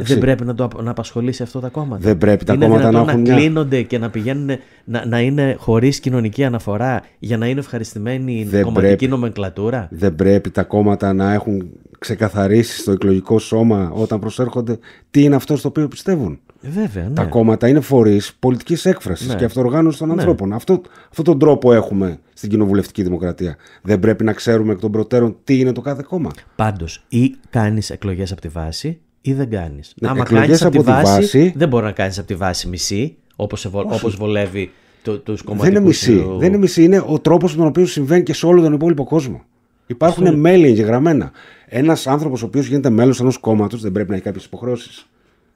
δεν πρέπει να, το, να απασχολήσει αυτό τα κόμματα. Δεν πρέπει τα είναι κόμματα να έχουν. Να κλείνονται και να πηγαίνουν να, να είναι χωρίς κοινωνική αναφορά για να είναι ευχαριστημένη η κομματική πρέπει, νομεκλατούρα. Δεν πρέπει τα κόμματα να έχουν ξεκαθαρίσει στο εκλογικό σώμα όταν προσέρχονται τι είναι αυτό στο οποίο πιστεύουν. Ε, βέβαια, ναι. Τα κόμματα είναι φορείς πολιτικής έκφρασης ναι. και αυτοργάνωση των ναι. ανθρώπων. Αυτό, αυτόν τον τρόπο έχουμε στην κοινοβουλευτική δημοκρατία. Δεν πρέπει να ξέρουμε εκ των προτέρων τι είναι το κάθε κόμμα. Πάντως, ή κάνεις εκλογές από τη βάση ή δεν κάνεις. Ναι, Άμα κάνεις από, από, τη βάση, δεν μπορεί να κάνεις από τη βάση μισή, όπως όπως βολεύει το, τους κομματικού. Δεν είναι μισή. Ε, δεν είναι μισή. Είναι ο τρόπος με τον οποίο συμβαίνει και σε όλο τον υπόλοιπο κόσμο. Υπάρχουν μέλη εγγεγραμμένα. Ένας άνθρωπος ο οποίος γίνεται μέλος ενός κόμματος δεν πρέπει να έχει κάποιες υποχρεώσεις.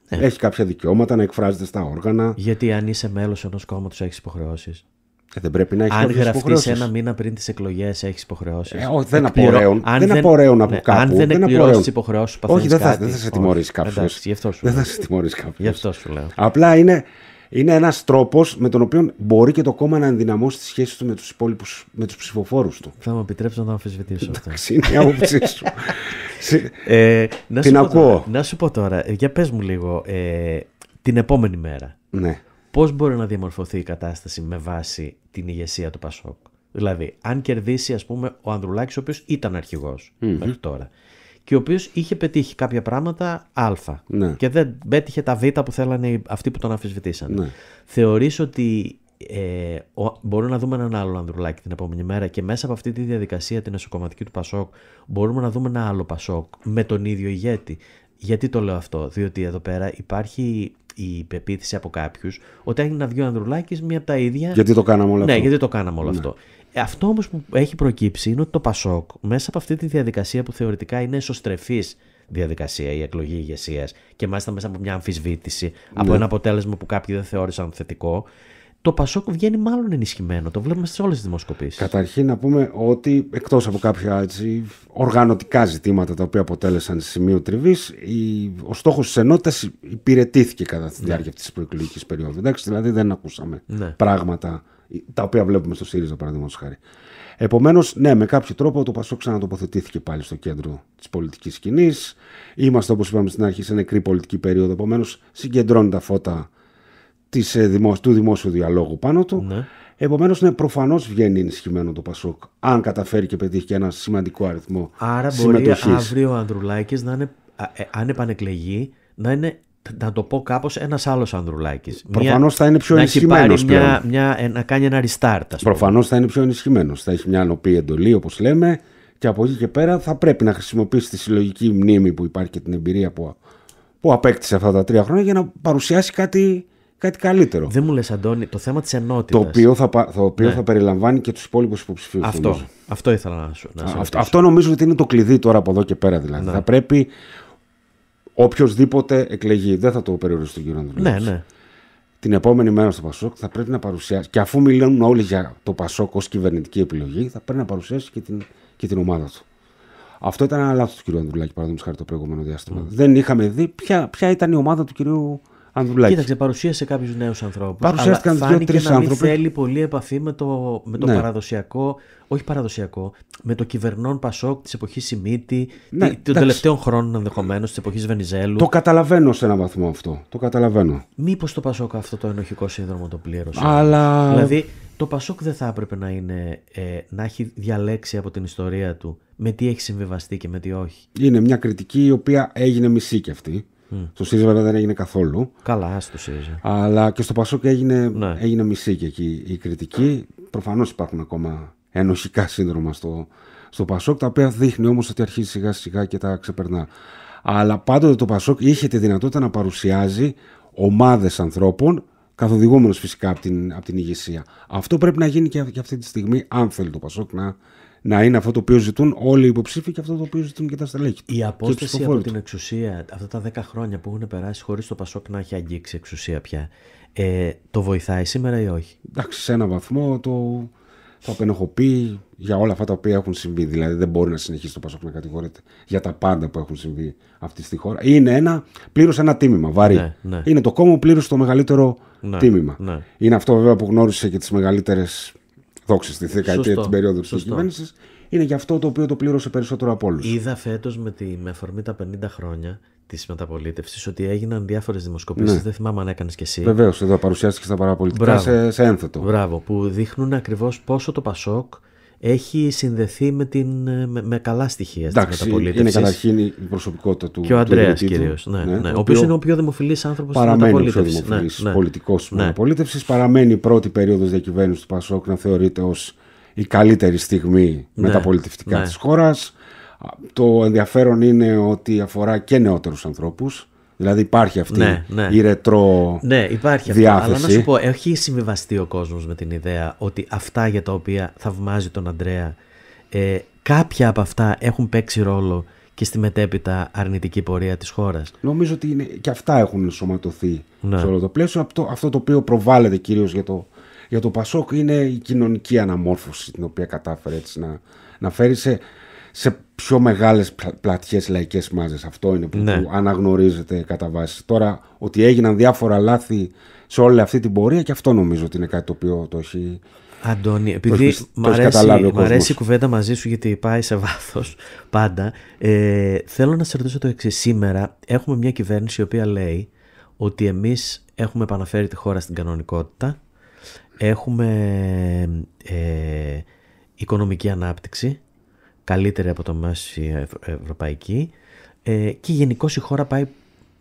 Ναι. Έχει κάποια δικαιώματα να εκφράζεται στα όργανα. Γιατί αν είσαι μέλος ενός κόμματος, έχεις υποχρεώσεις. Ε, δεν πρέπει να έχεις Αν γραφτεί ένα μήνα πριν τις εκλογές, έχεις υποχρεώσεις. Ε, όχι, δεν Εκπληρω... απορρέουν. δεν, από ναι, Αν δεν, δεν εκπληρώσεις τις υποχρεώσεις που Όχι, δεν θα, δεν θα σε τιμωρήσει κάποιος. Δεν θα σε τιμωρήσει κάποιο. Γι' αυτό σου λέω. Απλά είναι είναι ένας τρόπος με τον οποίο μπορεί και το κόμμα να ενδυναμώσει τη σχέση του με τους υπόλοιπους με τους ψηφοφόρους του. Θα μου επιτρέψετε να το αμφισβητήσω αυτό. Εντάξει, είναι η άποψή σου. ε, να την σου ακούω. να σου πω τώρα, ε, για πες μου λίγο, ε, την επόμενη μέρα. Ναι. Πώς μπορεί να διαμορφωθεί η κατάσταση με βάση την ηγεσία του Πασόκ. Δηλαδή, αν κερδίσει, ας πούμε, ο Ανδρουλάκης, ο οποίος ήταν μέχρι τώρα και ο οποίος είχε πετύχει κάποια πράγματα Α ναι. και δεν πέτυχε τα Β που θέλανε αυτοί που τον αμφισβητήσαν. Ναι. Θεωρείς ότι ε, μπορούμε να δούμε έναν άλλο Ανδρουλάκη την επόμενη μέρα και μέσα από αυτή τη διαδικασία την εσωκομματική του Πασόκ μπορούμε να δούμε ένα άλλο Πασόκ με τον ίδιο ηγέτη. Γιατί το λέω αυτό, διότι εδώ πέρα υπάρχει η πεποίθηση από κάποιους ότι έγινε να βγει Ανδρουλάκης μία από τα ίδια. Γιατί το κάναμε όλο ναι, αυτό. Ναι, γιατί το κάναμε όλο ναι. αυτό. Αυτό όμως που έχει προκύψει είναι ότι το Πασόκ μέσα από αυτή τη διαδικασία που θεωρητικά είναι εσωστρεφής διαδικασία η εκλογή ηγεσίας και μάλιστα μέσα από μια αμφισβήτηση, από καναμε ολο αποτέλεσμα που εχει προκυψει ειναι οτι το πασοκ μεσα απο αυτη τη διαδικασια που θεωρητικα ειναι εσωστρεφη διαδικασια η εκλογη ηγεσια και μαλιστα μεσα απο μια αμφισβητηση απο ενα αποτελεσμα που καποιοι δεν θεώρησαν θετικό, το Πασόκ βγαίνει μάλλον ενισχυμένο. Το βλέπουμε σε όλες τις δημοσκοπήσεις. Καταρχήν να πούμε ότι εκτός από κάποια έτσι, οργανωτικά ζητήματα τα οποία αποτέλεσαν σημείο τριβής, ο στόχος της ενότητας υπηρετήθηκε κατά τη ναι. διάρκεια ναι. της προεκλογικής περίοδου. Εντάξει, δηλαδή δεν ακούσαμε ναι. πράγματα τα οποία βλέπουμε στο ΣΥΡΙΖΑ παραδείγματος χάρη. Επομένως, ναι, με κάποιο τρόπο το Πασόκ ξανατοποθετήθηκε πάλι στο κέντρο της πολιτικής κοινή. Είμαστε, όπως είπαμε στην αρχή, σε νεκρή πολιτική περίοδο. Επομένως, συγκεντρώνει τα φώτα της, ε, του δημόσιου διαλόγου πάνω του. Ναι. Επομένως, ναι, προφανώς βγαίνει ενισχυμένο το Πασόκ. Αν καταφέρει και πετύχει και ένα σημαντικό αριθμό Άρα συμμετοχής. μπορεί αύριο ο Ανδρουλάκης να είναι, ε, αν επανεκλεγεί, να είναι να το πω κάπως, ένας άλλος Ανδρουλάκης. Προφανώς θα είναι πιο ενισχυμένο. ενισχυμένος Μια, μια, ε, να κάνει ένα restart. Προφανώς θα είναι πιο ενισχυμένος. Θα έχει μια ανοπή εντολή όπως λέμε και από εκεί και πέρα θα πρέπει να χρησιμοποιήσει τη συλλογική μνήμη που υπάρχει και την εμπειρία που, που απέκτησε αυτά τα τρία χρόνια για να παρουσιάσει κάτι κάτι καλύτερο. Δεν μου λες, Αντώνη, το θέμα της ενότητας. Το οποίο θα, το οποίο ναι. θα περιλαμβάνει και τους υπόλοιπους υποψηφίους. Αυτό, αυτό ήθελα να σου να αυτό, αυτό νομίζω ότι είναι το κλειδί τώρα από εδώ και πέρα. Δηλαδή. Ναι. Θα πρέπει οποιοδήποτε εκλεγεί. Δεν θα το περιορίσει στον κύριο Ανδρουλάκης. Ναι, ναι. Την επόμενη μέρα στο Πασόκ θα πρέπει να παρουσιάσει. Και αφού μιλούν όλοι για το Πασόκ ως κυβερνητική επιλογή, θα πρέπει να παρουσιάσει και την, και την ομάδα του. Αυτό ήταν ένα λάθος του κυρίου Ανδρουλάκη, παραδείγματος χάρη το προηγούμενο διάστημα. Mm. Δεν είχαμε δει ποια, ποια ήταν η ομάδα του κυρίου κοιταξε Κοίταξε, παρουσίασε κάποιους νέους ανθρώπους. Παρουσιάστηκαν δύο-τρει άνθρωποι. θέλει πολύ επαφή με το, με το ναι. παραδοσιακό, όχι παραδοσιακό, με το κυβερνών Πασόκ της εποχής Σιμίτη, ναι, των τελευταίων χρόνων ενδεχομένως, της εποχής Βενιζέλου. Το καταλαβαίνω σε έναν βαθμό αυτό. Το καταλαβαίνω. Μήπως το Πασόκ αυτό το ενοχικό σύνδρομο το πλήρωσε. Αλλά... Δηλαδή, το Πασόκ δεν θα έπρεπε να, είναι, ε, να έχει διαλέξει από την ιστορία του με τι έχει συμβιβαστεί και με τι όχι. Είναι μια κριτική η οποία έγινε μισή και αυτή. Mm. Στο ΣΥΡΙΖΑ βέβαια δεν έγινε καθόλου. Καλά, στο ΣΥΡΙΖΑ. Αλλά και στο Πασόκ έγινε, ναι. έγινε μισή και εκεί η κριτική. Προφανώς υπάρχουν ακόμα ενοχικά σύνδρομα στο, στο Πασόκ, τα οποία δείχνει όμως ότι αρχίζει σιγά σιγά και τα ξεπερνά. Αλλά πάντοτε το Πασόκ είχε τη δυνατότητα να παρουσιάζει ομάδες ανθρώπων, καθοδηγούμενος φυσικά από την, την ηγεσία. Αυτό πρέπει να γίνει και, και αυτή τη στιγμή, αν θέλει το Πασόκ να να είναι αυτό το οποίο ζητούν όλοι οι υποψήφοι και αυτό το οποίο ζητούν και τα στελέχη. Η απόσταση από την εξουσία αυτά τα 10 χρόνια που έχουν περάσει χωρίς το Πασόκ να έχει αγγίξει εξουσία πια, ε, το βοηθάει σήμερα ή όχι. Εντάξει, σε έναν βαθμό το, το για όλα αυτά τα οποία έχουν συμβεί. Δηλαδή δεν μπορεί να συνεχίσει το Πασόκ να κατηγορείται για τα πάντα που έχουν συμβεί αυτή στη χώρα. Είναι ένα πλήρω ένα τίμημα, βαρύ. Ναι, ναι. Είναι το κόμμα πλήρω το μεγαλύτερο ναι, τίμημα. Είναι αυτό βέβαια που γνώρισε και τις μεγαλύτερες δόξη στη δεκαετία την περίοδο της κυβέρνηση, είναι γι' αυτό το οποίο το πλήρωσε περισσότερο από όλους. Είδα φέτος με, τη, με αφορμή τα 50 χρόνια της μεταπολίτευσης ότι έγιναν διάφορες δημοσκοπήσεις. Ναι. Δεν θυμάμαι αν έκανες και εσύ. Βεβαίως, εδώ παρουσιάστηκες στα παραπολιτικά σε, σε ένθετο. Μπράβο, που δείχνουν ακριβώς πόσο το Πασόκ έχει συνδεθεί με, την, με, με καλά στοιχεία στην μεταπολίτευση. Είναι καταρχήν η προσωπικότητα του. Και ο Αντρέα Ναι, ναι, ναι, ο οποίος είναι ο πιο δημοφιλής άνθρωπος της μεταπολίτευση. Παραμένει ο πιο δημοφιλής ναι, ναι. πολιτικός της ναι. μεταπολίτευσης. Παραμένει η πρώτη περίοδος διακυβέρνησης του Πασόκ να θεωρείται ως η καλύτερη στιγμή ναι, μεταπολιτευτικά της χώρας. Το ενδιαφέρον είναι ότι αφορά και νεότερους ανθρώπους. Δηλαδή υπάρχει αυτή ναι, ναι. η ρετρό ναι, υπάρχει διάθεση. Αλλά να σου πω, έχει συμβιβαστεί ο κόσμος με την ιδέα ότι αυτά για τα οποία θαυμάζει τον Αντρέα, ε, κάποια από αυτά έχουν παίξει ρόλο και στη μετέπειτα αρνητική πορεία της χώρας. Νομίζω ότι και αυτά έχουν ενσωματωθεί ναι. σε όλο το πλαίσιο. Αυτό, αυτό το οποίο προβάλλεται κυρίως για το, για το Πασόκ είναι η κοινωνική αναμόρφωση την οποία κατάφερε έτσι να, να φέρει σε, σε πιο μεγάλες πλατιές λαϊκές μάζες. Αυτό είναι που, ναι. που αναγνωρίζεται κατά βάση. Τώρα ότι έγιναν διάφορα λάθη σε όλη αυτή την πορεία και αυτό νομίζω ότι είναι κάτι το οποίο το έχει... Αντώνη, επειδή μου αρέσει, αρέσει η κουβέντα μαζί σου γιατί πάει σε βάθος. πάντα, ε, θέλω να σε ρωτήσω το εξής. Σήμερα έχουμε μια κυβέρνηση η οποία λέει ότι εμείς έχουμε επαναφέρει τη χώρα στην κανονικότητα, έχουμε ε, οικονομική ανάπτυξη, καλύτερη από το μέση ευρωπαϊκή ε, και γενικώς η χώρα πάει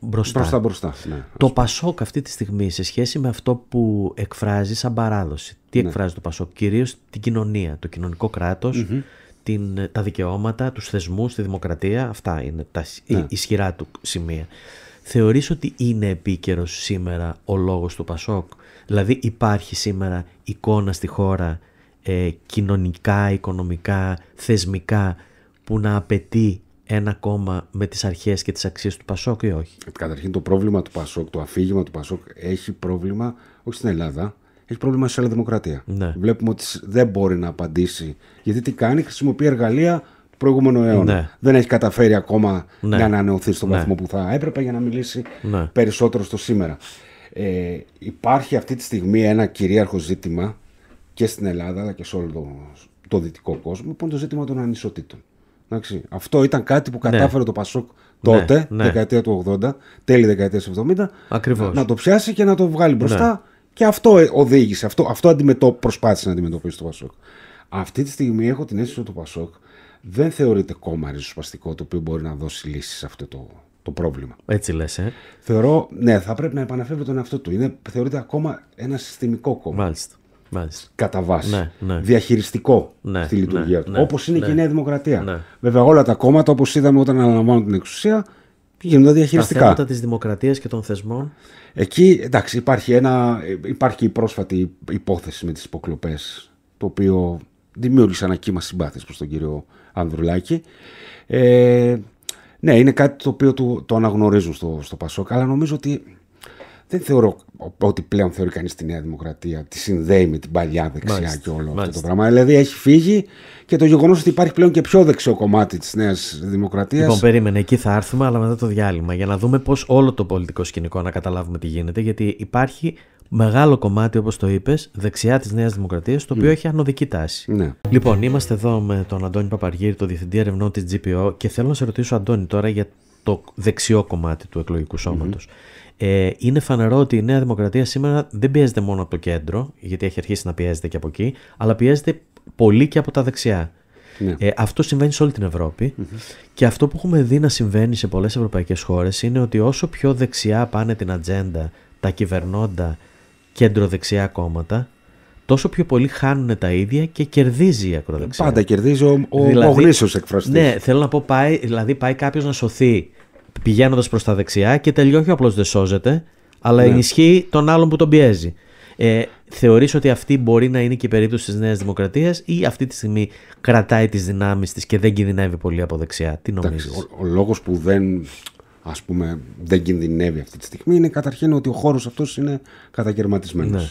μπροστά. Μπροστά, μπροστά. Ναι. Το Πασόκ αυτή τη στιγμή σε σχέση με αυτό που εκφράζει σαν παράδοση. Τι ναι. εκφράζει το Πασόκ, κυρίως την κοινωνία, το κοινωνικό την, τα δικαιώματα, τους θεσμούς, τη δημοκρατία, αυτά είναι τα ναι. ισχυρά του σημεία. Θεωρείς ότι είναι επίκαιρος σήμερα ο λόγος του Πασόκ, δηλαδή υπάρχει σήμερα εικόνα στη χώρα ε, κοινωνικά, οικονομικά, θεσμικά που να απαιτεί ένα κόμμα με τις αρχές και τις αξίες του Πασόκ ή όχι. Ε, καταρχήν το πρόβλημα του Πασόκ, το αφήγημα του Πασόκ έχει πρόβλημα όχι στην Ελλάδα, έχει πρόβλημα σε άλλη δημοκρατία. Ναι. Βλέπουμε ότι δεν μπορεί να απαντήσει. Γιατί τι κάνει, χρησιμοποιεί εργαλεία του προηγούμενου αιώνα. Ναι. Δεν έχει καταφέρει ακόμα ναι. να ανανεωθεί στον ναι. βαθμό που θα έπρεπε για να μιλήσει περισσότερο στο σήμερα. Ε, υπάρχει αυτή τη στιγμή ένα κυρίαρχο ζήτημα και στην Ελλάδα αλλά και σε όλο το, το δυτικό κόσμο που είναι το ζήτημα των ανισοτήτων. Εντάξει, αυτό ήταν κάτι που ναι. κατάφερε ναι. το Πασόκ τότε, ναι, ναι. δεκαετία του 80, τέλη δεκαετίας του 70, Ακριβώς. να το πιάσει και να το βγάλει ναι. μπροστά. Και αυτό ε, οδήγησε, αυτό, αυτό αντιμετώ, προσπάθησε να αντιμετωπίσει το Πασόκ. Αυτή τη στιγμή έχω την αίσθηση ότι το Πασόκ δεν θεωρείται κόμμα ριζοσπαστικό το οποίο μπορεί να δώσει λύσεις σε αυτό το, το πρόβλημα. Έτσι λες. Ε. Θεωρώ, ναι, θα πρέπει να επαναφέρει τον εαυτό του. Είναι, θεωρείται ακόμα ένα συστημικό κόμμα. Μάλιστα. Μάλιστα. κατά βάση. Ναι, ναι. Διαχειριστικό ναι, στη λειτουργία ναι, του. Όπως είναι και η Νέα Δημοκρατία. Βέβαια, όλα τα κόμματα, όπως είδαμε όταν αναλαμβάνουν την εξουσία, γίνονται διαχειριστικά. Τα θέματα της δημοκρατίας και των θεσμών. Εκεί εντάξει, υπάρχει, ένα, υπάρχει η πρόσφατη υπόθεση με τις υποκλοπές, το οποίο δημιούργησε ένα κύμα συμπάθεια προς τον κύριο Ανδρουλάκη. Ε, ναι, είναι κάτι το οποίο το, το αναγνωρίζουν στο, στο αλλά νομίζω ότι δεν θεωρώ ότι πλέον θεωρεί κανείς τη Νέα Δημοκρατία, τη συνδέει με την παλιά δεξιά μάλιστα, και όλο μάλιστα. αυτό το πράγμα. Δηλαδή έχει φύγει και το γεγονός ότι υπάρχει πλέον και πιο δεξιό κομμάτι της Νέας Δημοκρατίας. Λοιπόν, περίμενε, εκεί θα έρθουμε, αλλά μετά το διάλειμμα, για να δούμε πώς όλο το πολιτικό σκηνικό να καταλάβουμε τι γίνεται, γιατί υπάρχει μεγάλο κομμάτι, όπως το είπες, δεξιά της Νέας Δημοκρατίας, το οποίο έχει ανωδική τάση. Ναι. Λοιπόν, είμαστε εδώ με τον Αντώνη Παπαργύρη, το διευθυντή ερευνών της GPO, και θέλω να σε ρωτήσω, Αντώνη, τώρα για το δεξιό κομμάτι του εκλογικου σώματος. Ε, είναι φανερό ότι η Νέα Δημοκρατία σήμερα δεν πιέζεται μόνο από το κέντρο, γιατί έχει αρχίσει να πιέζεται και από εκεί, αλλά πιέζεται πολύ και από τα δεξιά. Ναι. Ε, αυτό συμβαίνει σε όλη την ευρωπη mm-hmm. και αυτό που έχουμε δει να συμβαίνει σε πολλές ευρωπαϊκές χώρες είναι ότι όσο πιο δεξιά πάνε την ατζέντα τα κυβερνώντα κέντρο-δεξιά κόμματα, τόσο πιο πολύ χάνουν τα ίδια και κερδίζει η ακροδεξιά. Πάντα κερδίζει ο, ο, δηλαδή, Ναι, θέλω να πω, πάει, δηλαδή πάει κάποιος να σωθεί πηγαίνοντας προς τα δεξιά και τελειώ όχι απλώς δεν σώζεται, αλλά ναι. ενισχύει τον άλλον που τον πιέζει. Ε, θεωρείς ότι αυτή μπορεί να είναι και η περίπτωση της Νέας Δημοκρατίας ή αυτή τη στιγμή κρατάει τις δυνάμεις της και δεν κινδυνεύει πολύ από δεξιά. Τι νομίζεις. Ο, ο λόγος που δεν, ας πούμε, δεν κινδυνεύει αυτή τη στιγμή είναι καταρχήν ότι ο χώρος αυτός είναι κατακαιρματισμένος. Ναι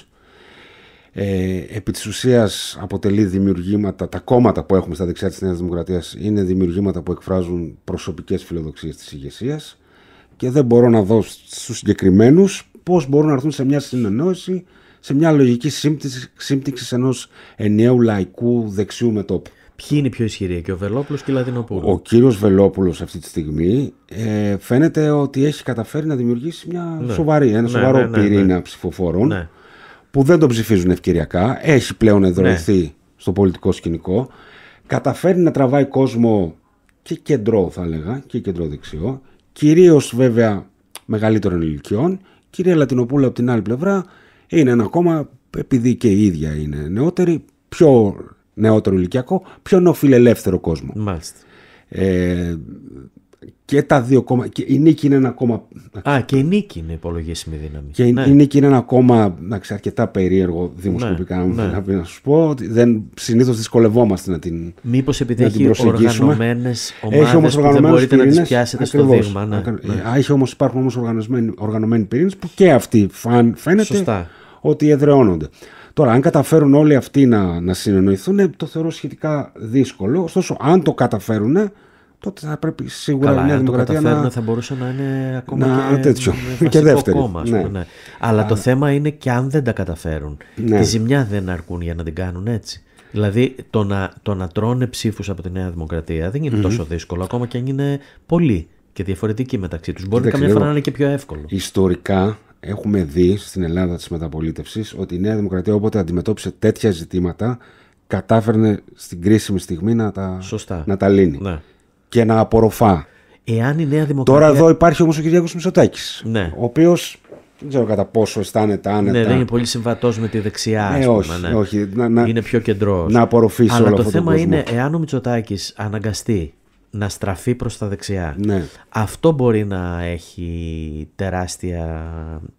ε, επί της ουσίας αποτελεί δημιουργήματα, τα κόμματα που έχουμε στα δεξιά της Νέας Δημοκρατίας είναι δημιουργήματα που εκφράζουν προσωπικές φιλοδοξίες της ηγεσίας και δεν μπορώ να δω στους συγκεκριμένους πώς μπορούν να έρθουν σε μια συνεννόηση, σε μια λογική σύμπτυξη, ενό ενός ενιαίου λαϊκού δεξιού μετώπου. Ποιοι είναι οι πιο ισχυροί, και ο Βελόπουλος και η Λαδινοπούλου. Ο κύριος Βελόπουλος αυτή τη στιγμή ε, φαίνεται ότι έχει καταφέρει να δημιουργήσει μια ναι. σοβαρή, ένα ναι, σοβαρό ναι, πυρήνα ψηφοφόρων που δεν τον ψηφίζουν ευκαιριακά, έχει πλέον εδρωθεί ναι. στο πολιτικό σκηνικό, καταφέρνει να τραβάει κόσμο και κεντρό θα έλεγα, και κεντρό δεξιό, κυρίως βέβαια μεγαλύτερων ηλικιών, κυρία Λατινοπούλα από την άλλη πλευρά είναι ένα κόμμα, επειδή και η ίδια είναι νεότερη, πιο νεότερο ηλικιακό, πιο νοφιλελεύθερο κόσμο. Μάλιστα. Ε, και τα δύο κόμμα. Και η νίκη είναι ένα κόμμα Α, και η νίκη είναι υπολογίσιμη δύναμη. Και ναι. η νίκη είναι ένα ακόμα αρκετά περίεργο δημοσκοπικά ναι, ναι. να, πει, να σου πω. Δεν, συνήθως δυσκολευόμαστε να την. Μήπως επειδή να έχει οργανωμένε ομάδε που δεν μπορείτε πυρήνες, να τις πιάσετε ακριβώς, στο δείγμα. Ναι, ναι. Έχει όμως, υπάρχουν όμως οργανωμένοι, οργανωμένοι πυρήνες που και αυτοί φαίνεται Σωστά. ότι εδρεώνονται. Τώρα, αν καταφέρουν όλοι αυτοί να, να συνεννοηθούν, ε, το θεωρώ σχετικά δύσκολο. Ωστόσο, αν το καταφέρουν, τότε θα πρέπει σίγουρα Καλά, η Νέα Δημοκρατία το να... θα μπορούσε να είναι ακόμα να... και τέτοιο. και δεύτερη. Κόμμα, ναι. ναι. Αλλά το θέμα είναι και αν δεν τα καταφέρουν. Ναι. Τη ζημιά δεν αρκούν για να την κάνουν έτσι. Δηλαδή το να, το να τρώνε ψήφους από τη Νέα Δημοκρατία δεν ειναι τόσο δύσκολο, ακόμα και αν είναι πολλοί και διαφορετικοί μεταξύ τους. Μπορεί καμιά φορά να είναι και πιο εύκολο. Ιστορικά έχουμε δει στην Ελλάδα της μεταπολίτευσης ότι η Νέα Δημοκρατία όποτε αντιμετώπισε τέτοια ζητήματα κατάφερνε στην κρίσιμη στιγμή να τα, Σωστά. Να τα λύνει. Ναι και να απορροφά. Εάν η Νέα Τώρα εδώ υπάρχει όμως ο Κυριάκος Μητσοτάκης. Ναι. Ο οποίος δεν ξέρω κατά πόσο αισθάνεται άνετα. Ναι, δεν είναι πολύ συμβατός με τη δεξιά, ε, όχι, ναι. να, είναι πιο κεντρός. Να απορροφήσει Αλλά όλο το θέμα το είναι, εάν ο Μητσοτάκης αναγκαστεί να στραφεί προς τα δεξιά, ναι. αυτό μπορεί να έχει τεράστια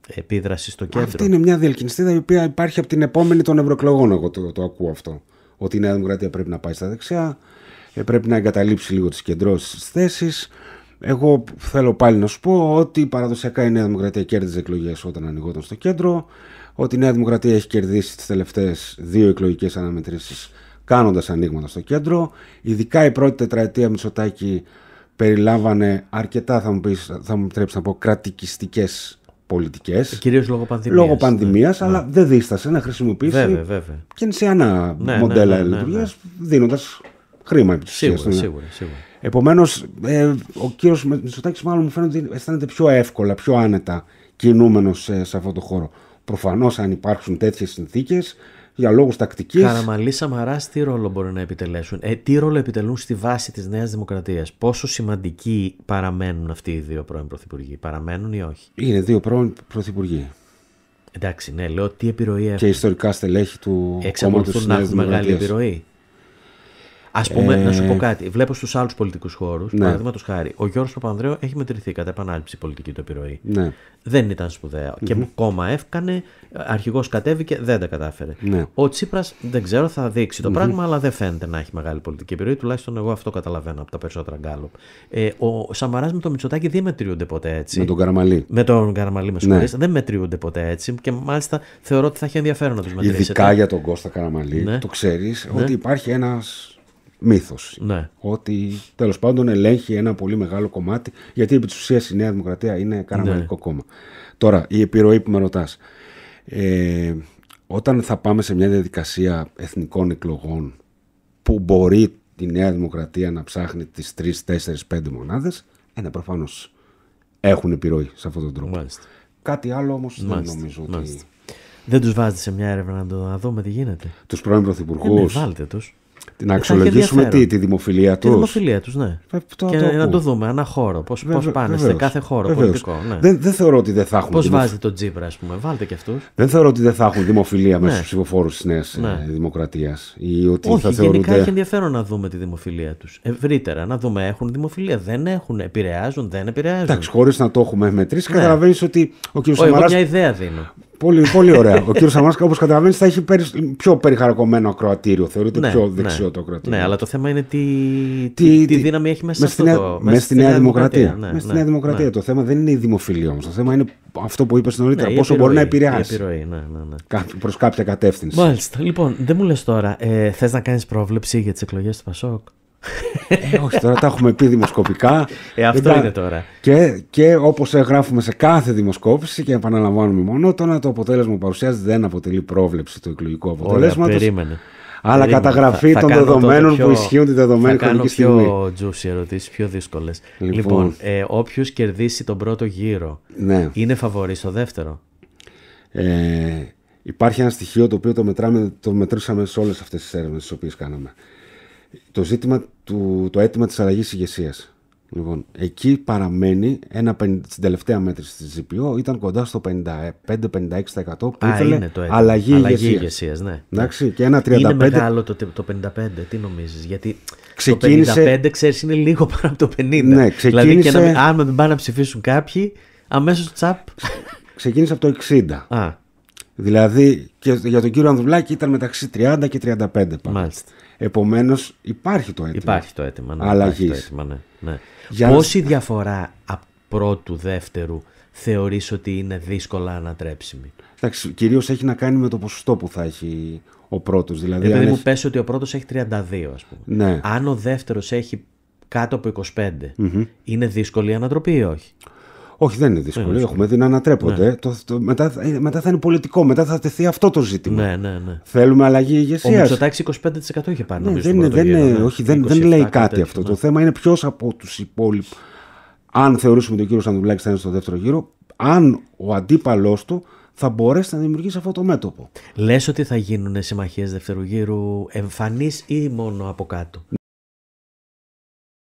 επίδραση στο κέντρο. Αυτή είναι μια διελκυνιστήδα η οποία υπάρχει από την επόμενη των ευρωεκλογών. Εγώ το, το ακούω αυτό. Ότι η Νέα Δημοκρατία πρέπει να πάει στα δεξιά, ε, πρέπει να εγκαταλείψει λίγο τις κεντρώσεις θέσεις. Εγώ θέλω πάλι να σου πω ότι παραδοσιακά η Νέα Δημοκρατία κέρδιζε εκλογές όταν ανοιγόταν στο κέντρο, ότι η Νέα Δημοκρατία έχει κερδίσει τις τελευταίες δύο εκλογικές αναμετρήσεις κάνοντας ανοίγματα στο κέντρο. Ειδικά η πρώτη τετραετία Μητσοτάκη περιλάμβανε αρκετά, θα μου, πεις, θα μου επιτρέψεις να πω, κρατικιστικές πολιτικές. Κυρίως λόγω πανδημίας. Λόγω ναι. πανδημίας, αλλά ναι. δεν δίστασε να χρησιμοποιήσει βέβαια, και νησιανά ναι, μοντέλα ναι, ναι, ναι δίνοντας χρήμα επί ναι. σίγουρα, σίγουρα, σίγουρα. Επομένως, ε, ο κύριος Μητσοτάκης, μάλλον μου φαίνεται ότι αισθάνεται πιο εύκολα, πιο άνετα κινούμενος σε, σε αυτό το χώρο. Προφανώς, αν υπάρξουν τέτοιες συνθήκες, για λόγους τακτικής. Καραμαλή Σαμαράς, τι ρόλο μπορεί να επιτελέσουν, ε, τι ρόλο επιτελούν στη βάση της Νέας Δημοκρατίας, Πόσο σημαντικοί παραμένουν αυτοί οι δύο πρώην πρωθυπουργοί, Παραμένουν ή όχι. Είναι δύο πρώην πρωθυπουργοί. Εντάξει, ναι, λέω τι επιρροή έχουν. Και ιστορικά στελέχη του κόμματο. Εξακολουθούν να Ας πούμε, ε... να σου πω ε. κάτι. Βλέπω στους άλλους πολιτικούς χώρους, ναι. παραδείγματος χάρη, ο Γιώργο Παπανδρέου έχει μετρηθεί κατά επανάληψη πολιτική του επιρροή. Ναι. Δεν ήταν σπουδαία. Mm-hmm. Και κόμμα έφκανε, αρχηγός κατέβηκε, δεν τα κατάφερε. Ναι. Ο Τσίπρας δεν ξέρω, θα δείξει το mm-hmm. πράγμα, αλλά δεν φαίνεται να έχει μεγάλη πολιτική επιρροή. Τουλάχιστον εγώ αυτό καταλαβαίνω από τα περισσότερα γκάλωπ. Ε, ο Σαμαράς με τον Μητσοτάκι δεν μετριούνται ποτέ έτσι. Με τον Καραμαλή. Με τον Καραμαλή, με Ναι. Δεν μετριούνται ποτέ έτσι. Και μάλιστα θεωρώ ότι θα έχει ενδιαφέρον να τους μετρήσει. Ειδικά για τον Κώστα Καραμαλή, ναι. το ξέρεις ναι. ότι υπάρχει ένας Μύθος. Ναι. Ότι τέλος πάντων ελέγχει ένα πολύ μεγάλο κομμάτι, γιατί επί της ουσίας η Νέα Δημοκρατία είναι καραμαλικό ναι. κόμμα. Τώρα, η επιρροή που με ρωτάς. Ε, όταν θα πάμε σε μια διαδικασία εθνικών εκλογών που μπορεί τη Νέα Δημοκρατία να ψάχνει τις 3, 4, 5 μονάδες, είναι προφανώς έχουν επιρροή σε αυτόν τον τρόπο. Κάτι άλλο όμως δεν νομίζω Μάλιστα. ότι... Δεν τους βάζετε σε μια έρευνα να, το, δούμε τι γίνεται. Τους πρώην πρωθυπουργούς. Ε, ναι, βάλτε τους να αξιολογήσουμε τι, τη δημοφιλία του. Τη δημοφιλία τους, ναι. Ε, το, και το να το δούμε ένα χώρο. Πώς πάνε σε κάθε χώρο βεβαίως. πολιτικό. Ναι. Δεν, δεν θεωρώ ότι δεν θα έχουν. Πώς δημοφι... βάζει τον Τζίπρα, ας πούμε, βάλτε και αυτούς. Δεν θεωρώ ότι δεν θα έχουν δημοφιλία μέσα ναι. στους ψηφοφόρους της Νέας ναι. ε, Δημοκρατίας. Όχι, γενικά έχει ενδιαφέρον να δούμε τη δημοφιλία τους. Ευρύτερα, να δούμε έχουν δημοφιλία. Δεν έχουν, επηρεάζουν, δεν επηρεάζουν. Εντάξει, χωρίς να το έχουμε μετρήσει, ναι. καταλαβαίνεις ότι ο κ. Σαμαράς. μια ιδέα δίνω. Πολύ, πολύ ωραία. Ο κύριος Σαμάρα, όπως καταλαβαίνεις, θα έχει πιο περιχαρακωμένο ακροατήριο. Θεωρείται ναι, πιο ναι. δεξιό το ακροατήριο. Ναι, αλλά το θέμα είναι τι, τι, τι, τι δύναμη έχει μέσα, αυτό μέσα στη Νέα Δημοκρατία. μέσα ναι, στη ναι, Νέα Δημοκρατία. Το θέμα δεν είναι η δημοφιλία όμω. Το θέμα είναι αυτό που είπες νωρίτερα. πόσο επιρροή, μπορεί να επηρεάσει. ναι, ναι, ναι. Προς κάποια κατεύθυνση. Μάλιστα. Λοιπόν, δεν μου λες τώρα, ε, θες να κάνεις πρόβλεψη για τις εκλογές του Πασόκ. Ε, όχι τώρα, τα έχουμε πει δημοσκοπικά. Ε, αυτό είναι τώρα. Και, και όπως γράφουμε σε κάθε δημοσκόπηση και επαναλαμβάνουμε μόνο, το το αποτέλεσμα που παρουσιάζει δεν αποτελεί πρόβλεψη του εκλογικού αποτελέσματος. Περίμενε. Αλλά καταγραφή των δεδομένων που ισχύουν τη δεδομένη θα χρονική στιγμή. Πιο juicy ερωτήσεις, πιο δύσκολες. Λοιπόν, λοιπόν ε, όποιος κερδίσει τον πρώτο γύρο, ναι. είναι φαβορής στο δεύτερο. Ε, υπάρχει ένα στοιχείο το οποίο το, μετράμε, το μετρήσαμε σε όλες αυτές τις έρευνες τις οποίες κάναμε το ζήτημα του, το αίτημα της αλλαγής ηγεσίας. Λοιπόν, εκεί παραμένει ένα, στην τελευταία μέτρηση της GPO ήταν κοντά στο 55-56% ε, που Α, ήθελε είναι το αλλαγή, αλλαγή ηγεσίας. Ναι. Εντάξει, ναι. και ένα 35. Είναι μεγάλο το, 55, τι νομίζεις, γιατί το 55 ξέρεις είναι λίγο πάνω από το 50. Ναι, Δηλαδή και να, αν δεν πάνε να ψηφίσουν κάποιοι, αμέσως τσαπ. Ξεκίνησε από το 60. Α. Δηλαδή και για τον κύριο Ανδρουλάκη ήταν μεταξύ 30 και 35 πάνω. Μάλιστα. Επομένως, υπάρχει το αίτημα. Υπάρχει το αίτημα. Ναι, Αλλαγή. Ναι, ναι. Για... Πόση διαφορά από πρώτου, δεύτερου θεωρείς ότι είναι δύσκολα ανατρέψιμη. Εντάξει, κυρίως έχει να κάνει με το ποσοστό που θα έχει ο πρώτος. Δηλαδή, μου έχει... ότι ο πρώτος έχει 32 ας πούμε. Ναι. Αν ο δεύτερος έχει κάτω από 25, είναι δύσκολη η ανατροπή ή όχι. Όχι, δεν είναι δύσκολο. Ναι, έχουμε ναι. δει να ανατρέπονται. Ναι. Το, μετά, ε, μετά θα είναι πολιτικό. Μετά θα τεθεί αυτό το ζήτημα. Ναι, ναι, ναι. Θέλουμε αλλαγή ηγεσίας. Ο Μητσοτάξη 25% είχε πάνω. δεν, δεν, όχι, δεν, δεν λέει κάτι αυτό. Το θέμα είναι ποιος από τους υπόλοιπους. Αν θεωρήσουμε τον κύριο Σαντουλάκη θα είναι στο δεύτερο γύρο, αν ο αντίπαλός του θα μπορέσει να δημιουργήσει αυτό το μέτωπο. Λες ότι θα γίνουν συμμαχίες δεύτερου γύρου εμφανείς ή μόνο από κάτω.